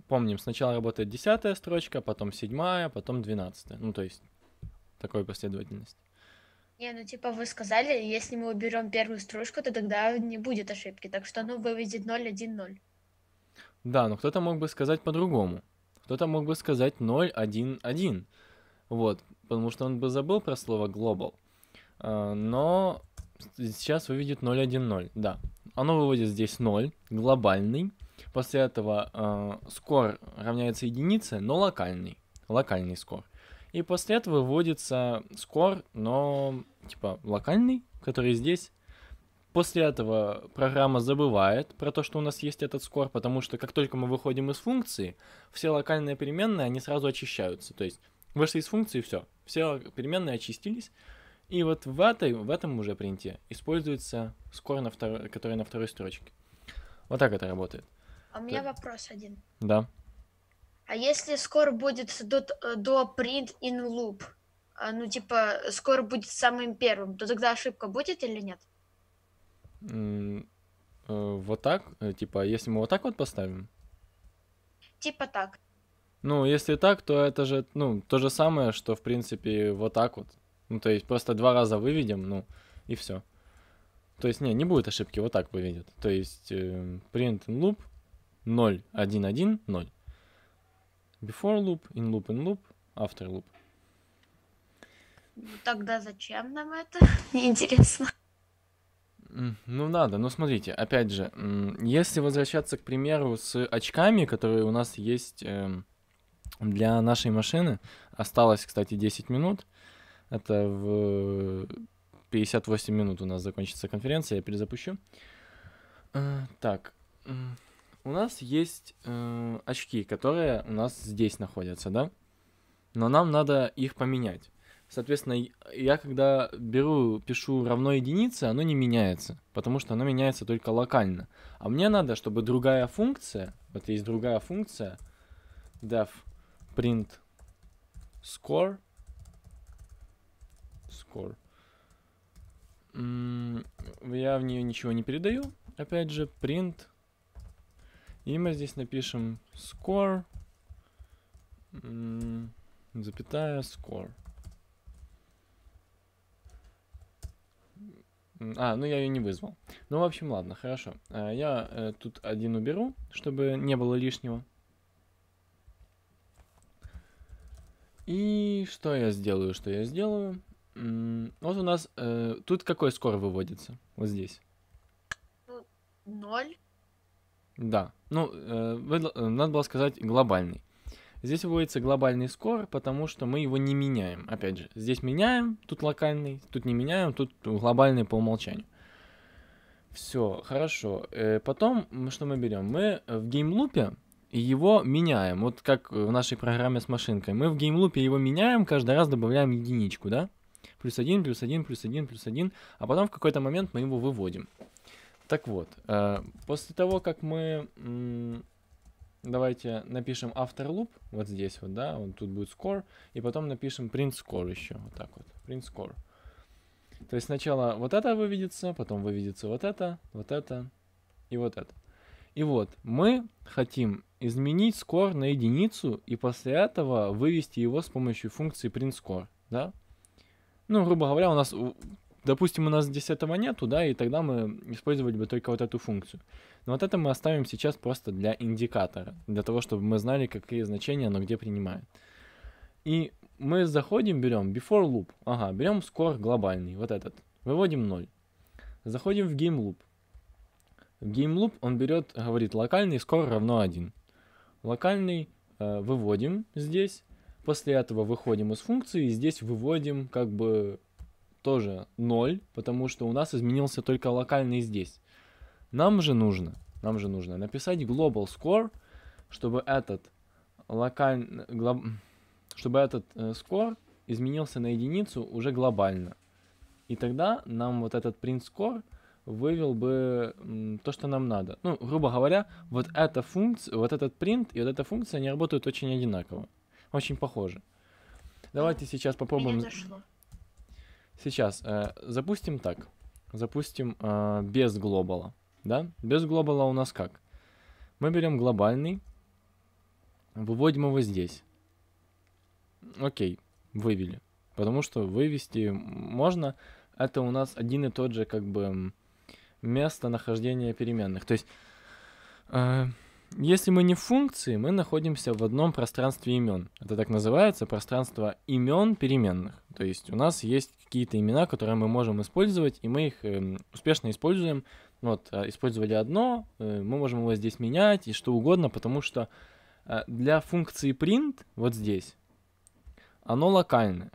Помним, сначала работает десятая строчка, потом седьмая, потом двенадцатая. Ну, то есть такой последовательность. Не, ну типа вы сказали, если мы уберем первую строчку, то тогда не будет ошибки. Так что оно выведет 0-1-0. Да, но кто-то мог бы сказать по-другому. Кто-то мог бы сказать 0-1-1. Вот, потому что он бы забыл про слово global. А, но сейчас выведет 0-1-0, да. Оно выводит здесь 0, глобальный. После этого э, скор равняется единице, но локальный. Локальный скор. И после этого выводится скор, но типа локальный, который здесь. После этого программа забывает про то, что у нас есть этот скор, потому что как только мы выходим из функции, все локальные переменные, они сразу очищаются. То есть вышли из функции, все, все переменные очистились. И вот в, этой, в этом уже принте используется скор, на втор... который на второй строчке. Вот так это работает. А у меня так. вопрос один. Да. А если скоро будет до, э, до print in loop, а, ну типа скоро будет самым первым, то тогда ошибка будет или нет? Э, вот так? Э, типа, если мы вот так вот поставим? Типа так. Ну, если так, то это же, ну, то же самое, что, в принципе, вот так вот. Ну, то есть просто два раза выведем, ну, и все. То есть, не, не будет ошибки, вот так выведет. То есть, print and loop 0, 1, 1, 0. Before loop, in loop, in loop, after loop. Тогда зачем нам это? Мне *laughs* интересно. Ну, надо. Ну, смотрите, опять же, если возвращаться, к примеру, с очками, которые у нас есть эм, для нашей машины, осталось, кстати, 10 минут. Это в 58 минут у нас закончится конференция, я перезапущу. Э, так, у нас есть э, очки, которые у нас здесь находятся, да? Но нам надо их поменять. Соответственно, я когда беру, пишу равно единице, оно не меняется, потому что оно меняется только локально. А мне надо, чтобы другая функция, вот есть другая функция, def print score, score, я в нее ничего не передаю, опять же, print и мы здесь напишем score, запятая score. А, ну я ее не вызвал. Ну, в общем, ладно, хорошо. А, я э, тут один уберу, чтобы не было лишнего. И что я сделаю, что я сделаю? Вот у нас... Э, тут какой скор выводится? Вот здесь. Ноль. Да. Ну, э, э, надо было сказать глобальный. Здесь выводится глобальный скор, потому что мы его не меняем. Опять же, здесь меняем, тут локальный, тут не меняем, тут глобальный по умолчанию. Все, хорошо. Э, потом, что мы берем? Мы в геймлупе его меняем. Вот как в нашей программе с машинкой. Мы в геймлупе его меняем, каждый раз добавляем единичку, да? Плюс один, плюс один, плюс один, плюс один. А потом в какой-то момент мы его выводим. Так вот, э, после того, как мы... Давайте напишем after loop вот здесь вот, да, вот тут будет score, и потом напишем print score еще, вот так вот, print score. То есть сначала вот это выведется, потом выведется вот это, вот это и вот это. И вот мы хотим изменить score на единицу и после этого вывести его с помощью функции print score, да? Ну, грубо говоря, у нас Допустим, у нас здесь этого нету, да, и тогда мы использовали бы только вот эту функцию. Но вот это мы оставим сейчас просто для индикатора, для того, чтобы мы знали, какие значения оно где принимает. И мы заходим, берем before loop, ага, берем score глобальный, вот этот, выводим 0. Заходим в game loop. В game loop он берет, говорит, локальный score равно 1. Локальный э, выводим здесь, после этого выходим из функции и здесь выводим как бы тоже ноль, потому что у нас изменился только локальный здесь. Нам же нужно, нам же нужно написать global score, чтобы этот локаль, глоб, чтобы этот э, score изменился на единицу уже глобально. И тогда нам вот этот print score вывел бы то, что нам надо. Ну, грубо говоря, вот эта функция, вот этот print и вот эта функция, они работают очень одинаково, очень похожи. Давайте сейчас попробуем. Меня зашло. Сейчас э, запустим так. Запустим э, без глобала. Да? Без глобала у нас как? Мы берем глобальный, выводим его здесь. Окей, вывели. Потому что вывести можно. Это у нас один и тот же как бы место нахождения переменных. То есть... Э, если мы не в функции, мы находимся в одном пространстве имен. Это так называется пространство имен переменных. То есть у нас есть какие-то имена, которые мы можем использовать, и мы их э, успешно используем. Вот, а, использовали одно, э, мы можем его здесь менять и что угодно, потому что э, для функции print вот здесь оно локальное.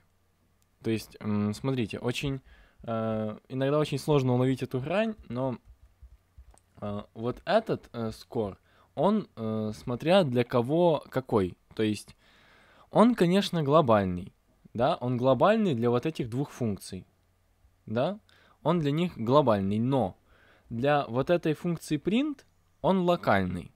То есть, э, смотрите, очень э, иногда очень сложно уловить эту грань, но э, вот этот э, score — он, э, смотря для кого какой. То есть он, конечно, глобальный, да, он глобальный для вот этих двух функций, да, он для них глобальный, но для вот этой функции print он локальный.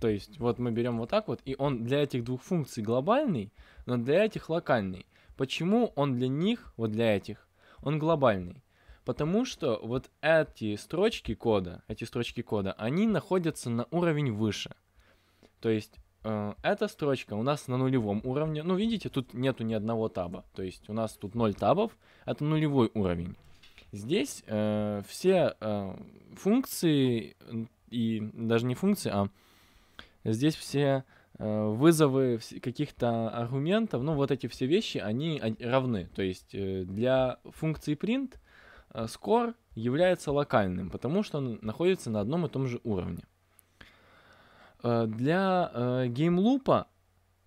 То есть вот мы берем вот так вот, и он для этих двух функций глобальный, но для этих локальный. Почему он для них, вот для этих, он глобальный? Потому что вот эти строчки кода, эти строчки кода, они находятся на уровень выше. То есть э, эта строчка у нас на нулевом уровне. Ну, видите, тут нету ни одного таба. То есть у нас тут 0 табов, это нулевой уровень. Здесь э, все э, функции, и даже не функции, а здесь все э, вызовы каких-то аргументов, ну вот эти все вещи, они равны. То есть э, для функции print score э, является локальным, потому что он находится на одном и том же уровне. Э, для э, геймлупа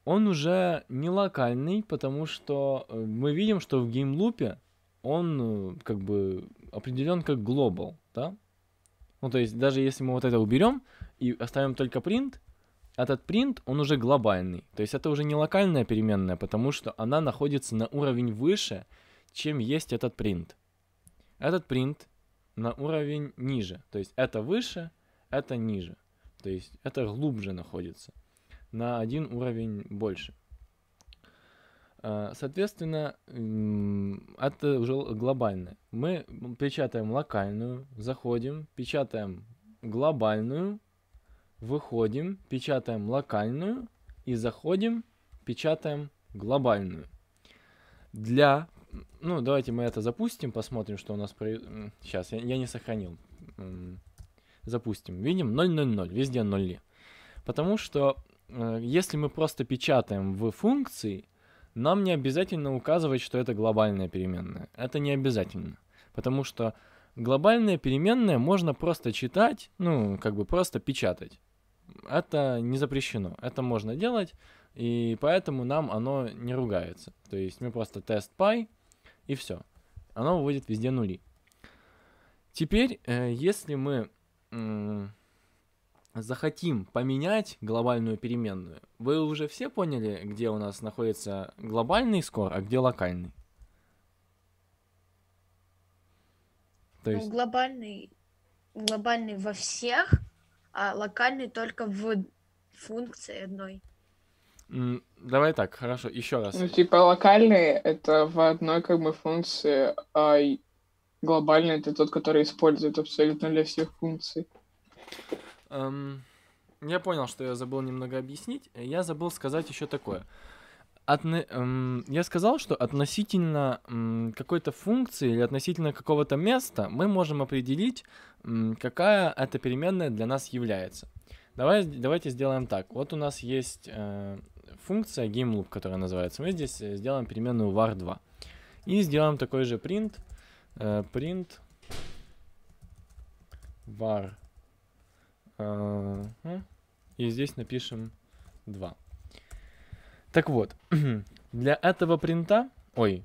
он уже не локальный, потому что мы видим, что в геймлупе он как бы определен как global, да? Ну, то есть, даже если мы вот это уберем и оставим только print, этот print, он уже глобальный. То есть, это уже не локальная переменная, потому что она находится на уровень выше, чем есть этот print. Этот принт на уровень ниже. То есть это выше, это ниже. То есть это глубже находится. На один уровень больше. А, соответственно, это уже глобально. Мы печатаем локальную, заходим, печатаем глобальную, выходим, печатаем локальную и заходим, печатаем глобальную. Для ну, давайте мы это запустим, посмотрим, что у нас... Про... Сейчас, я, я не сохранил. Запустим. Видим? 0,00. Везде 0. Потому что э, если мы просто печатаем в функции, нам не обязательно указывать, что это глобальная переменная. Это не обязательно. Потому что глобальная переменная можно просто читать, ну, как бы просто печатать. Это не запрещено. Это можно делать, и поэтому нам оно не ругается. То есть мы просто тест пай и все. Оно выводит везде нули. Теперь, э, если мы захотим поменять глобальную переменную, вы уже все поняли, где у нас находится глобальный скор, а где локальный? То ну, есть... Ну, глобальный, глобальный во всех, а локальный только в функции одной. Давай так, хорошо, еще раз. Ну, типа, локальный — это в одной, как бы, функции, а глобальный — это тот, который использует абсолютно для всех функций. Эм, я понял, что я забыл немного объяснить. Я забыл сказать еще такое. Отно... Эм, я сказал, что относительно эм, какой-то функции или относительно какого-то места мы можем определить, эм, какая эта переменная для нас является. Давай, давайте сделаем так. Вот у нас есть... Э функция gameLoop, которая называется. Мы здесь э, сделаем переменную var2. И сделаем такой же print. Э, print var. Э, и здесь напишем 2. Так вот, *clears throat* для этого принта... Ой,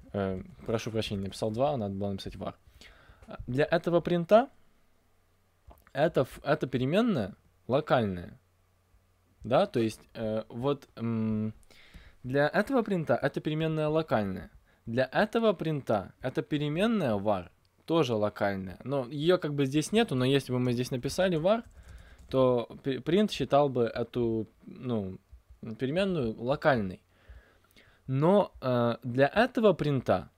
прошу прощения, написал 2, надо было написать var. Для этого принта это, это переменная локальная да, то есть э, вот э, для этого принта это переменная локальная, для этого принта это переменная var, тоже локальная, но ее как бы здесь нету, но если бы мы здесь написали var, то print считал бы эту, ну, переменную локальной. Но э, для этого принта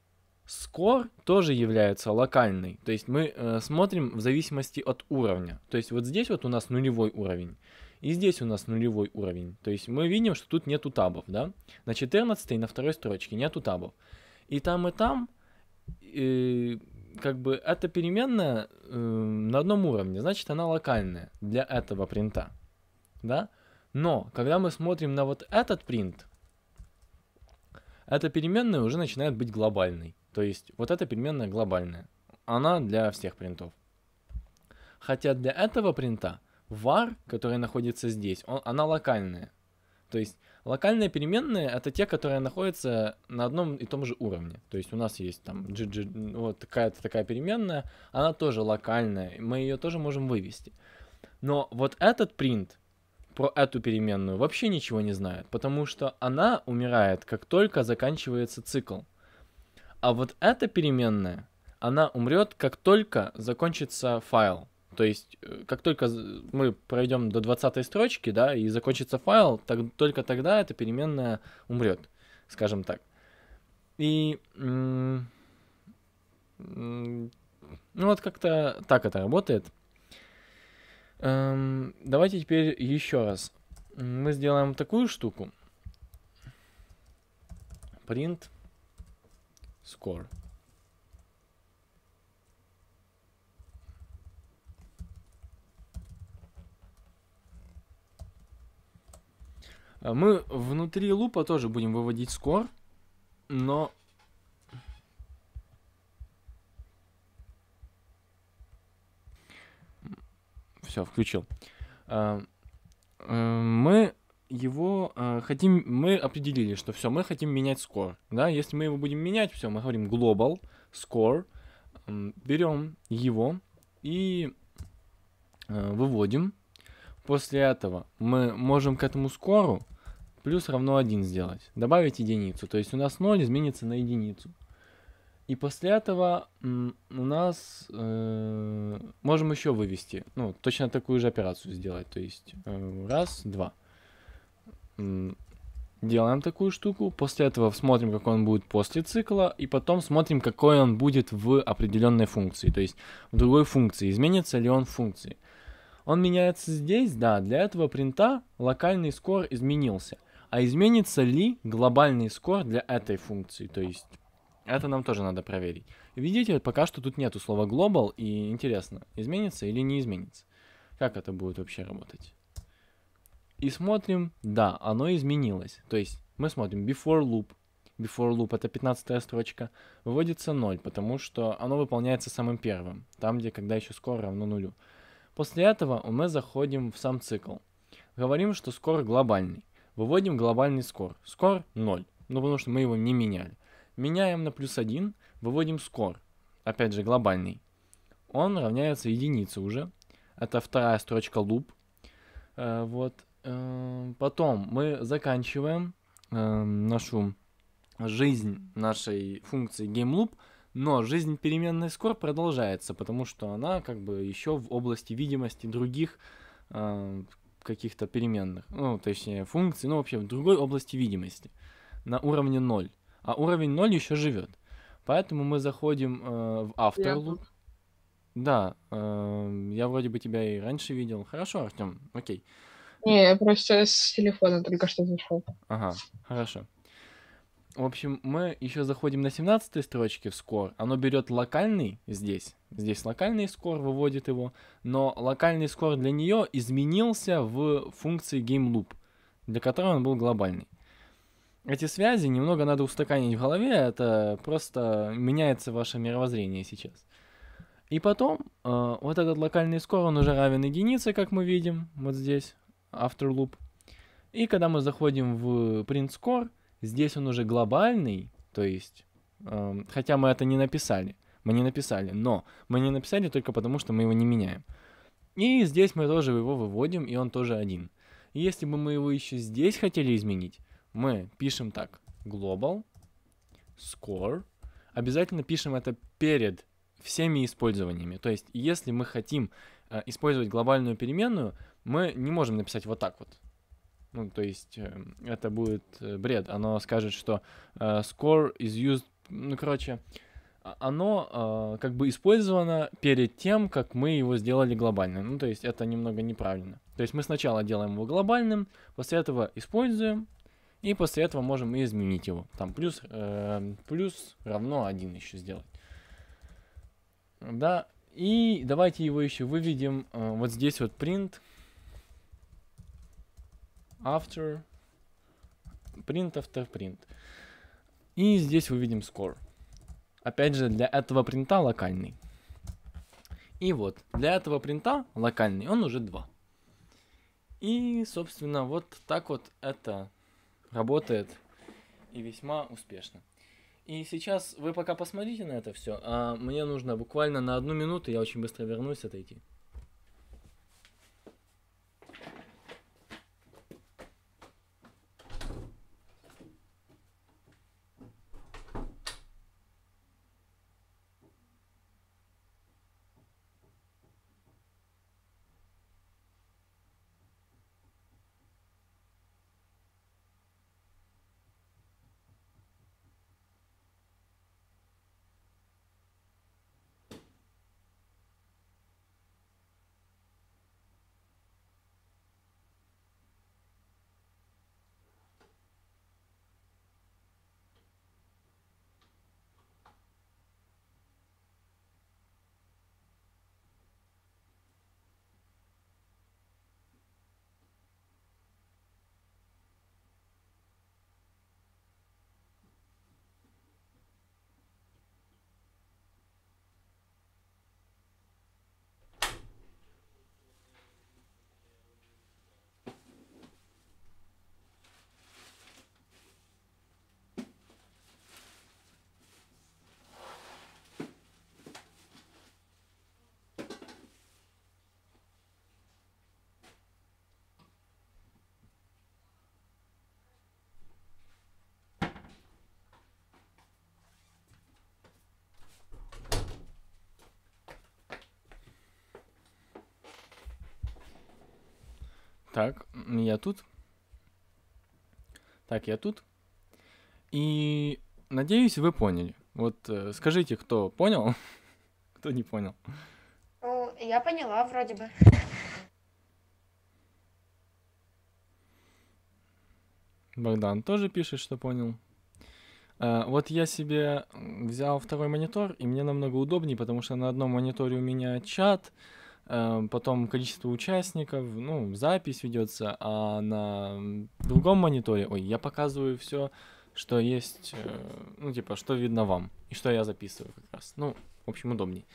score тоже является локальной. То есть мы э, смотрим в зависимости от уровня. То есть вот здесь вот у нас нулевой уровень. И здесь у нас нулевой уровень. То есть мы видим, что тут нету табов, да? На 14 и на второй строчке нету табов. И там, и там, э, как бы, эта переменная э, на одном уровне. Значит, она локальная для этого принта, да? Но, когда мы смотрим на вот этот принт, эта переменная уже начинает быть глобальной. То есть, вот эта переменная глобальная. Она для всех принтов. Хотя для этого принта var, которая находится здесь, он, она локальная. То есть локальные переменные это те, которые находятся на одном и том же уровне. То есть у нас есть там GG, вот такая-то такая переменная, она тоже локальная, мы ее тоже можем вывести. Но вот этот print про эту переменную вообще ничего не знает, потому что она умирает, как только заканчивается цикл. А вот эта переменная, она умрет, как только закончится файл. То есть, э, как только мы пройдем до 20 строчки, да, и закончится файл, так, только тогда эта переменная умрет, скажем так. И ну вот как-то так это работает. Эм, давайте теперь еще раз. Мы сделаем такую штуку. Print score. Э, мы внутри лупа тоже будем выводить скор, но... Все, включил. Э, э, мы его хотим, мы определили, что все, мы хотим менять score, да, если мы его будем менять, все, мы говорим global score, берем его и выводим. После этого мы можем к этому скору плюс равно 1 сделать, добавить единицу. То есть у нас 0 изменится на единицу. И после этого у нас э, можем еще вывести, ну, точно такую же операцию сделать. То есть э, раз, два. Делаем такую штуку, после этого смотрим, как он будет после цикла, и потом смотрим, какой он будет в определенной функции, то есть в другой функции, изменится ли он в функции. Он меняется здесь, да, для этого принта локальный скор изменился. А изменится ли глобальный скор для этой функции? То есть это нам тоже надо проверить. Видите, пока что тут нету слова global, и интересно, изменится или не изменится. Как это будет вообще работать? И смотрим, да, оно изменилось. То есть мы смотрим before loop. Before loop это 15 строчка. Выводится 0, потому что оно выполняется самым первым. Там, где когда еще скоро равно нулю. После этого мы заходим в сам цикл. Говорим, что скор глобальный. Выводим глобальный скор. Скор 0, ну потому что мы его не меняли. Меняем на плюс 1, выводим скор, опять же глобальный. Он равняется единице уже. Это вторая строчка loop. Э, вот. Э, потом мы заканчиваем э, нашу жизнь нашей функции GameLoop, но жизнь переменной скор продолжается, потому что она как бы еще в области видимости других каких-то переменных, ну, точнее, функций, ну, вообще в другой области видимости, на уровне 0. А уровень 0 еще живет. Поэтому мы заходим э, в Afterloop. Да, э, я вроде бы тебя и раньше видел. Хорошо, Артем, окей. Не, я просто с телефона только что зашел. Ага, хорошо. В общем, мы еще заходим на 17 строчке в score. Оно берет локальный здесь. Здесь локальный скор выводит его. Но локальный скор для нее изменился в функции game loop, для которой он был глобальный. Эти связи немного надо устаканить в голове, это просто меняется ваше мировоззрение сейчас. И потом, э, вот этот локальный скор, он уже равен единице, как мы видим, вот здесь, after loop. И когда мы заходим в print score, Здесь он уже глобальный, то есть, э, хотя мы это не написали, мы не написали, но мы не написали только потому, что мы его не меняем. И здесь мы тоже его выводим, и он тоже один. И если бы мы его еще здесь хотели изменить, мы пишем так, global, score, обязательно пишем это перед всеми использованиями. То есть, если мы хотим э, использовать глобальную переменную, мы не можем написать вот так вот. Ну, то есть эм, это будет э, бред. Оно скажет, что э, score is used... Ну, короче, а, оно э, как бы использовано перед тем, как мы его сделали глобальным. Ну, то есть это немного неправильно. То есть мы сначала делаем его глобальным, после этого используем, и после этого можем и изменить его. Там плюс, э, плюс равно один еще сделать. Да, и давайте его еще выведем э, вот здесь вот print after print after print. И здесь мы видим score. Опять же, для этого принта локальный. И вот, для этого принта локальный, он уже 2. И, собственно, вот так вот это работает и весьма успешно. И сейчас вы пока посмотрите на это все, а мне нужно буквально на одну минуту, я очень быстро вернусь, отойти. Так, я тут. Так, я тут. И надеюсь, вы поняли. Вот э, скажите, кто понял, *laughs* кто не понял. Ну, я поняла, вроде бы. Богдан тоже пишет, что понял. Э, вот я себе взял второй монитор, и мне намного удобнее, потому что на одном мониторе у меня чат, Эм, потом количество участников, ну, запись ведется, а на другом мониторе, ой, я показываю все, что есть, э, ну, типа, что видно вам, и что я записываю как раз. Ну, в общем, удобней.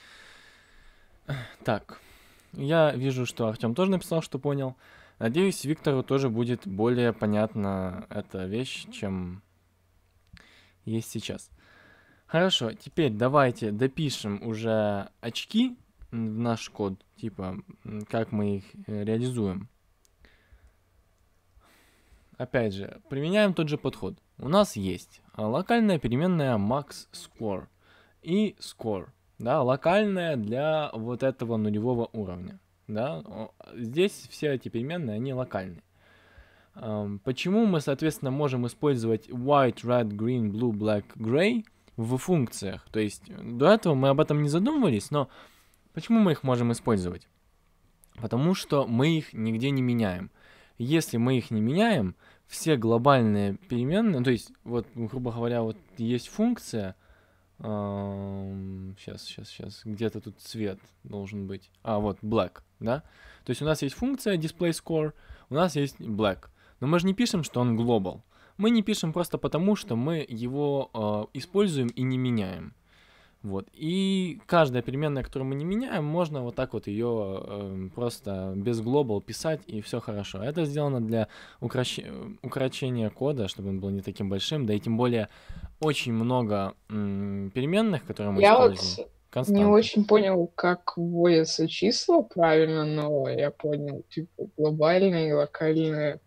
Так, я вижу, что Артем тоже написал, что понял. Надеюсь, Виктору тоже будет более понятна эта вещь, чем есть сейчас. Хорошо, теперь давайте допишем уже очки в наш код, типа, как мы их э, реализуем. Опять же, применяем тот же подход. У нас есть а, локальная переменная max score и score, да, локальная для вот этого нулевого уровня, да. Здесь все эти переменные, они локальные. Почему мы, соответственно, можем использовать white, red, green, blue, black, gray в функциях? То есть до этого мы об этом не задумывались, но Почему мы их можем использовать? Потому что мы их нигде не меняем. Если мы их не меняем, все глобальные переменные, ну, то есть, вот, грубо говоря, вот есть функция, сейчас, сейчас, сейчас, где-то тут цвет должен быть, а, вот, black, да? То есть у нас есть функция display score, у нас есть black, но мы же не пишем, что он global. Мы не пишем просто потому, что мы его э, используем и не меняем. Вот. И каждая переменная, которую мы не меняем, можно вот так вот ее э, эм, просто без глобал писать, и все хорошо. А это сделано для укращ... Эм, укорочения кода, чтобы он был не таким большим, да и тем более очень много м- переменных, которые мы Я используем. Вот... Константы. Не очень понял, как вводятся числа правильно, но я понял, типа, глобальные и локальные.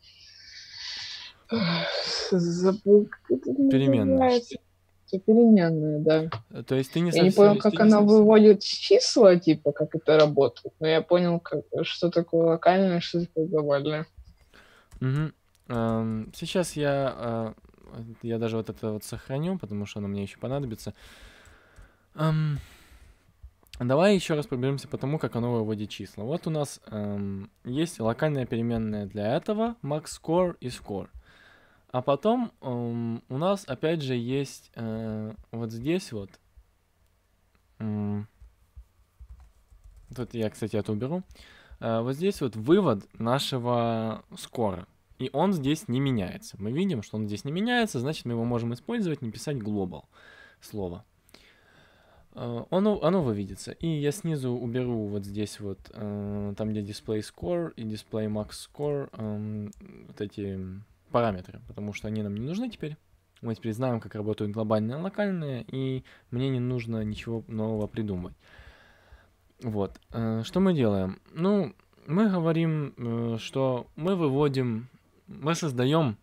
Переменные то переменные, да. Э, то есть ты не совсем... Я не понял, как она не выводит числа, типа, как это работает, но я понял, как, что такое локальное, что такое глобальное. Угу. Сейчас я, э, я даже вот это вот сохраню, потому что оно мне еще понадобится. Эм, давай еще раз проберемся по тому, как оно выводит числа. Вот у нас эм, есть локальная переменная для этого max score и score. А потом эм, у нас опять же есть э, вот здесь вот. Э, тут я, кстати, это уберу. Э, вот здесь вот вывод нашего скора. И он здесь не меняется. Мы видим, что он здесь не меняется, значит мы его можем использовать, не писать global слово. Э, оно, оно выведется. И я снизу уберу вот здесь вот, э, там где display score и display max score, эм, вот эти параметры, потому что они нам не нужны теперь. Мы теперь знаем, как работают глобальные и локальные, и мне не нужно ничего нового придумывать. Вот. Э, что мы делаем? Ну, мы говорим, э, что мы выводим, мы создаем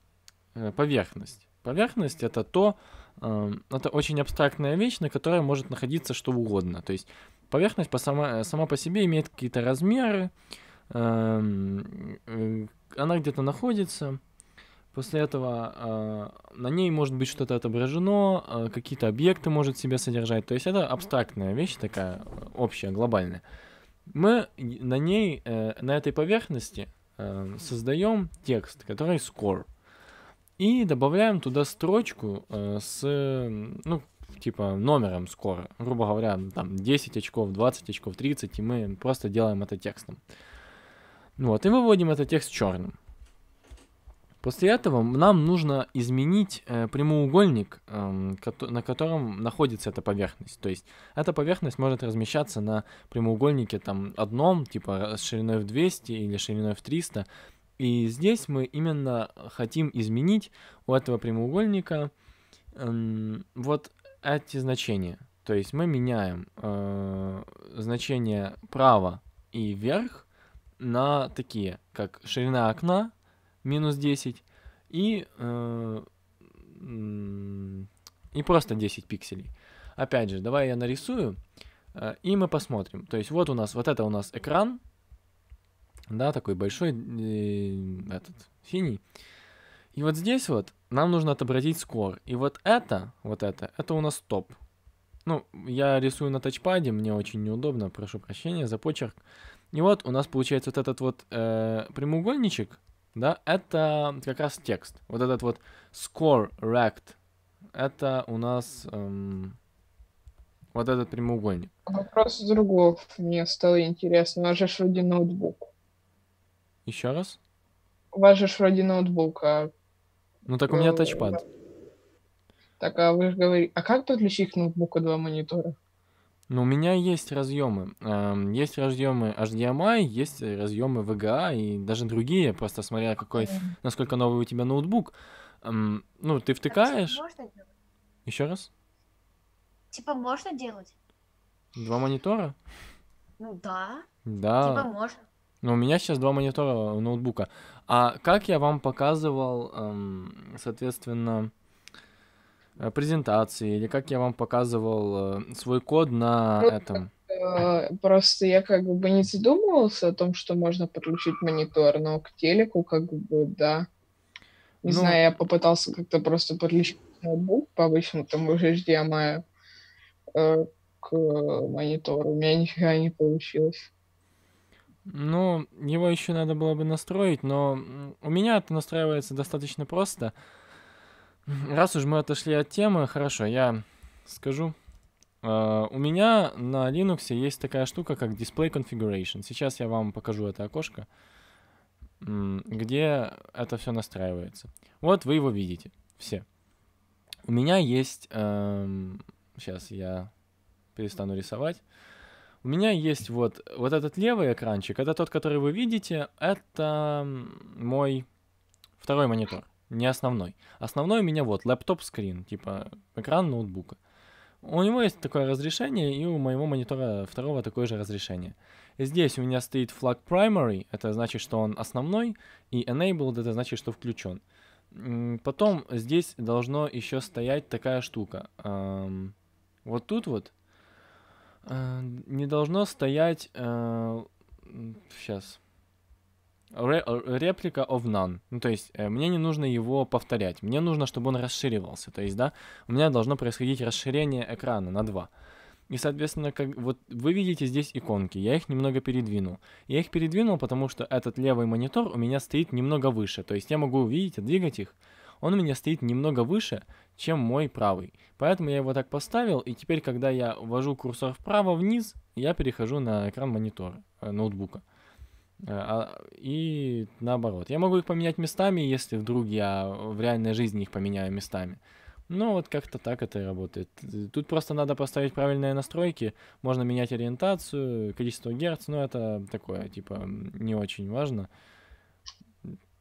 э, поверхность. Поверхность это то, это очень абстрактная вещь, на которой может находиться что угодно. То есть поверхность по сама, сама по себе имеет какие-то размеры, эм, она где-то находится, После этого э, на ней может быть что-то отображено, э, какие-то объекты может в себе содержать. То есть это абстрактная вещь такая, общая, глобальная. Мы на ней, э, на этой поверхности э, создаем текст, который score. И добавляем туда строчку э, с, ну, типа, номером score. Грубо говоря, там 10 очков, 20 очков, 30, и мы просто делаем это текстом. Вот, и выводим этот текст черным. После этого нам нужно изменить э, прямоугольник, э, на котором находится эта поверхность. То есть эта поверхность может размещаться на прямоугольнике там одном, типа э, с шириной в 200 или шириной в 300. И здесь мы именно хотим изменить у этого прямоугольника э, вот эти значения. То есть мы меняем э, значение право и вверх на такие, как ширина окна, минус 10 и, э, и просто 10 пикселей. Опять же, давай я нарисую, э, и мы посмотрим. То есть вот у нас, вот это у нас экран, да, такой большой, э, этот, синий. И вот здесь вот нам нужно отобразить скор. И вот это, вот это, это у нас топ. Ну, я рисую на тачпаде, мне очень неудобно, прошу прощения за почерк. И вот у нас получается вот этот вот э, прямоугольничек, да, это как раз текст. Вот этот вот score rect, это у нас эм, вот этот прямоугольник. Вопрос другого мне стало интересно. У вас же вроде ноутбук. Еще раз? У вас же вроде ноутбук, а... Ну так у меня э, тачпад. Так, а вы же говорите... А как подключить к ноутбуку два монитора? Ну у меня есть разъемы. Эм, есть разъемы HDMI, есть разъемы VGA и даже другие, просто смотря какой, насколько новый у тебя ноутбук. Эм, ну, ты а типа втыкаешь. Еще раз? Типа можно делать? Два монитора? Ну да. Да. Типа можно. Но ну, у меня сейчас два монитора у ноутбука. А как я вам показывал, эм, соответственно, Э, презентации, или как я вам показывал э, свой код на ну, этом? Э, просто я как бы не задумывался о том, что можно подключить монитор, но к телеку как бы да. Не ну, знаю, я попытался как-то просто подключить ноутбук по обычному тому же HDMI э, к монитору. У меня нифига не получилось. Ну, его еще надо было бы настроить, но у меня это настраивается достаточно просто. Э, Раз уж мы отошли от темы, хорошо, я скажу. Э, у меня на Linux есть такая штука, как Display Configuration. Сейчас я вам покажу это окошко, где это все настраивается. Вот вы его видите, все. У меня есть... Эм, сейчас я перестану рисовать. У меня есть вот, вот этот левый экранчик, это тот, который вы видите, это мой второй монитор не основной. Основной у меня вот лэптоп-скрин, типа экран ноутбука. У него есть такое разрешение, и у моего монитора второго такое же разрешение. Здесь у меня стоит флаг primary, это значит, что он основной, и enabled, это значит, что включен. Потом здесь должно еще стоять такая штука. Эм, вот тут вот э, не должно стоять... сейчас. Э, реплика of none. Ну, то есть э, мне не нужно его повторять. Мне нужно, чтобы он расширивался. То есть, да, у меня должно происходить расширение экрана на 2. И, соответственно, как вот вы видите здесь иконки, я их немного передвинул. Я их передвинул, потому что этот левый монитор у меня стоит немного выше. То есть я могу увидеть и двигать их. Он у меня стоит немного выше, чем мой правый. Поэтому я его так поставил, и теперь, когда я ввожу курсор вправо-вниз, я перехожу на экран монитора, э, ноутбука. Э, а, и наоборот. Я могу их поменять местами, если вдруг я в реальной жизни их поменяю местами. Ну, вот как-то так это и работает. Тут просто надо поставить правильные настройки. Можно менять ориентацию, количество герц, но ну, это такое, типа, не очень важно.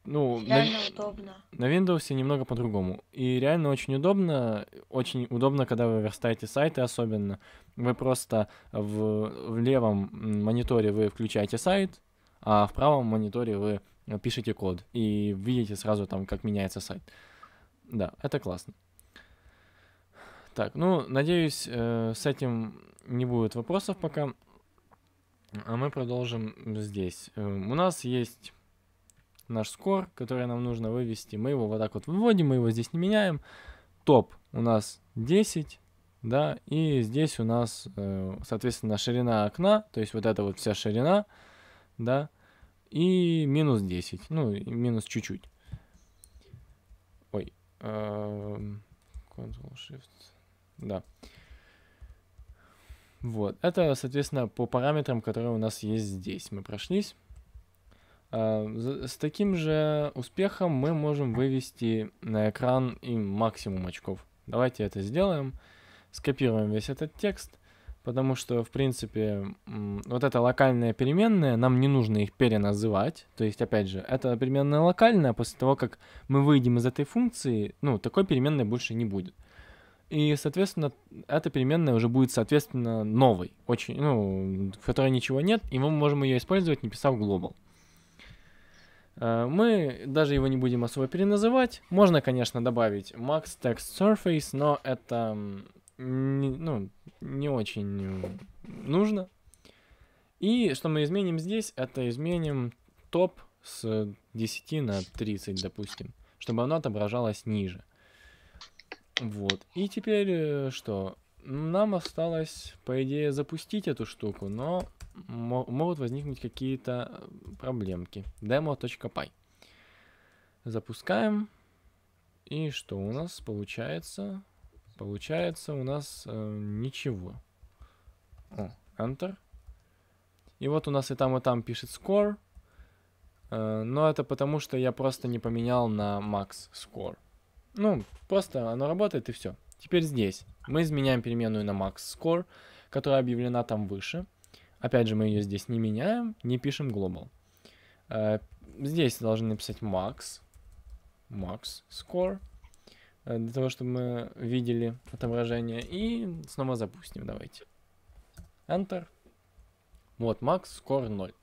Ну, реально на... удобно. На Windows немного по-другому. И реально очень удобно, очень удобно, когда вы верстаете сайты особенно. Вы просто в, в левом мониторе вы включаете сайт, а в правом мониторе вы пишете код и видите сразу там, как меняется сайт. Да, это классно. Так, ну, надеюсь, э, с этим не будет вопросов пока. А мы продолжим здесь. Э, у нас есть наш скор, который нам нужно вывести. Мы его вот так вот выводим, мы его здесь не меняем. Топ у нас 10, да, и здесь у нас, э, соответственно, ширина окна, то есть вот эта вот вся ширина, э, да, и минус 10, ну, минус чуть-чуть. Ой, Ctrl-Shift, эм, да. Вот, это, соответственно, по параметрам, которые у нас есть здесь. Мы прошлись. А, с таким же успехом мы можем вывести на экран и максимум очков. Давайте это сделаем. Скопируем весь этот текст – потому что, в принципе, вот эта локальная переменная, нам не нужно их переназывать. То есть, опять же, эта переменная локальная, после того, как мы выйдем из этой функции, ну, такой переменной больше не будет. И, соответственно, эта переменная уже будет, соответственно, новой, очень, ну, в которой ничего нет, и мы можем ее использовать, не писав global. Э, мы даже его не будем особо переназывать. Можно, конечно, добавить max text surface, но это не, ну, не очень э, нужно. И что мы изменим здесь, это изменим топ с 10 на 30, допустим, чтобы оно отображалось ниже. Вот. И теперь э, что? Нам осталось, по идее, запустить эту штуку, но могут возникнуть какие-то э, проблемки. demo.py. Запускаем. И что у нас получается? Получается у нас э, ничего. Enter. И вот у нас и там, и там пишет score. Э, но это потому, что я просто не поменял на max score. Ну, просто оно работает и все. Теперь здесь мы изменяем переменную на max score, которая объявлена там выше. Опять же, мы ее здесь не меняем, не пишем global. Э, здесь должны написать max, max score. Э, для того, чтобы мы видели отображение. И снова запустим, давайте. Enter. Вот, макс, скор 0.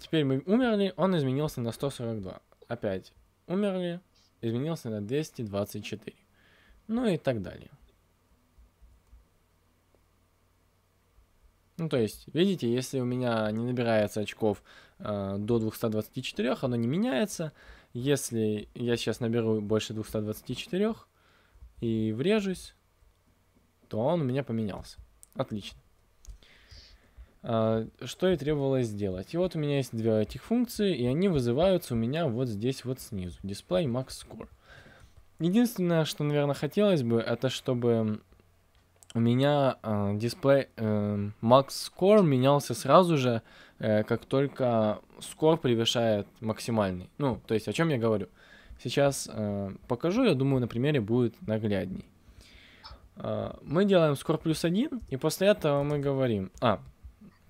теперь мы умерли, он изменился на 142. Опять умерли, изменился на 224. Ну и так далее. Ну, то есть, видите, если у меня не набирается очков э, до 224, оно не меняется. Если я сейчас наберу больше 224 и врежусь, то он у меня поменялся. Отлично. А, что и требовалось сделать. И вот у меня есть две этих функции, и они вызываются у меня вот здесь вот снизу. Display Max Score. Единственное, что, наверное, хотелось бы, это чтобы у меня э, а, дисплей э, Max Score менялся сразу же э, Э, как только скор превышает максимальный. Ну, то есть о чем я говорю? Сейчас э, покажу, я думаю, на примере будет наглядней. Э, мы делаем скор плюс 1, и после этого мы говорим... А,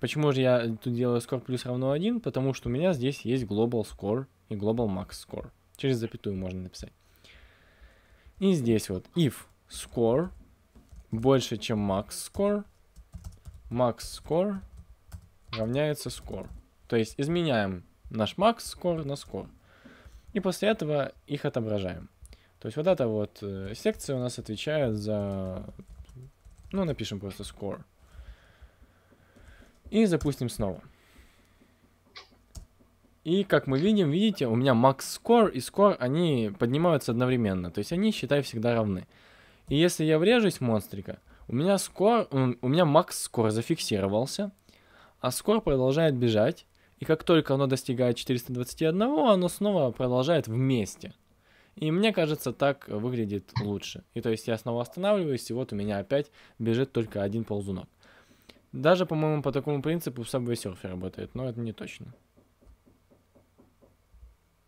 почему же я тут делаю скор плюс равно 1? Потому что у меня здесь есть global score и global max score. Через запятую можно написать. И здесь вот if score больше, чем max score, max score равняется score. То есть изменяем наш max score на score. И после этого их отображаем. То есть вот эта вот э, секция у нас отвечает за... Ну, напишем просто score. И запустим снова. И как мы видим, видите, у меня max score и score, они поднимаются одновременно. То есть они, считай, всегда равны. И если я врежусь в монстрика, у меня score, у меня max score зафиксировался. А Аскор продолжает бежать, и как только оно достигает 421, оно снова продолжает вместе. И мне кажется, так выглядит лучше. И то есть я снова останавливаюсь, и вот у меня опять бежит только один ползунок. Даже, по-моему, по такому принципу Subway Surfer работает, но это не точно.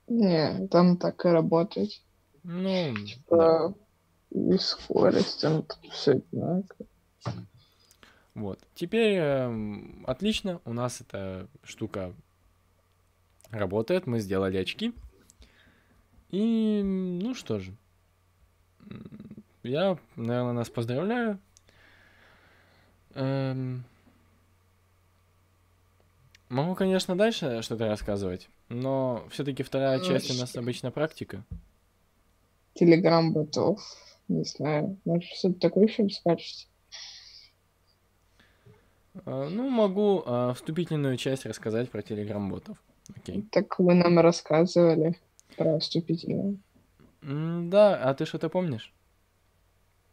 Не, там так и работает. Ну, типа, да. и скорость, там все одинаково. Вот. Теперь э, отлично, у нас эта штука работает, мы сделали очки. И, ну что же, я, наверное, нас поздравляю. Эм... Могу, конечно, дальше что-то рассказывать, но все-таки вторая ну, часть что? у нас обычно практика. Телеграм ботов, не знаю, может что-то такое еще расскажете? Э, ну, могу э, вступительную часть рассказать про телеграм-ботов. Окей. Так вы нам рассказывали про вступительную. М да, а ты что-то помнишь?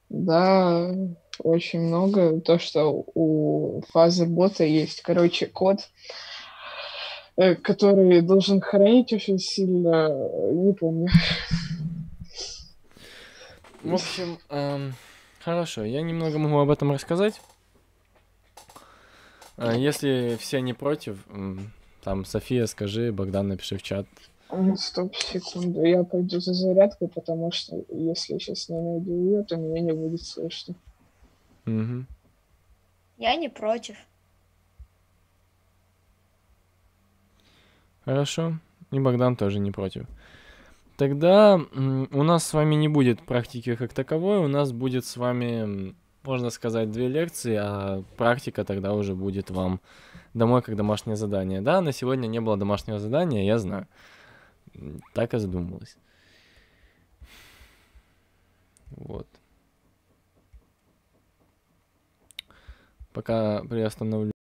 Да, очень много. То, что у фазы бота есть, короче, код, э, который должен хранить очень сильно, не помню. В общем, эм, хорошо, я немного могу об этом рассказать. А если все не против, там, София, скажи, Богдан, напиши в чат. Ну, стоп, секунду, я пойду за зарядкой, потому что если я сейчас не найду ее, то меня не будет слышно. Угу. Я не против. Хорошо. И Богдан тоже не против. Тогда у нас с вами не будет практики как таковой, у нас будет с вами можно сказать, две лекции, а практика тогда уже будет вам домой как домашнее задание. Да, на сегодня не было домашнего задания, я знаю. Так и задумалась. Вот. Пока приостановлю.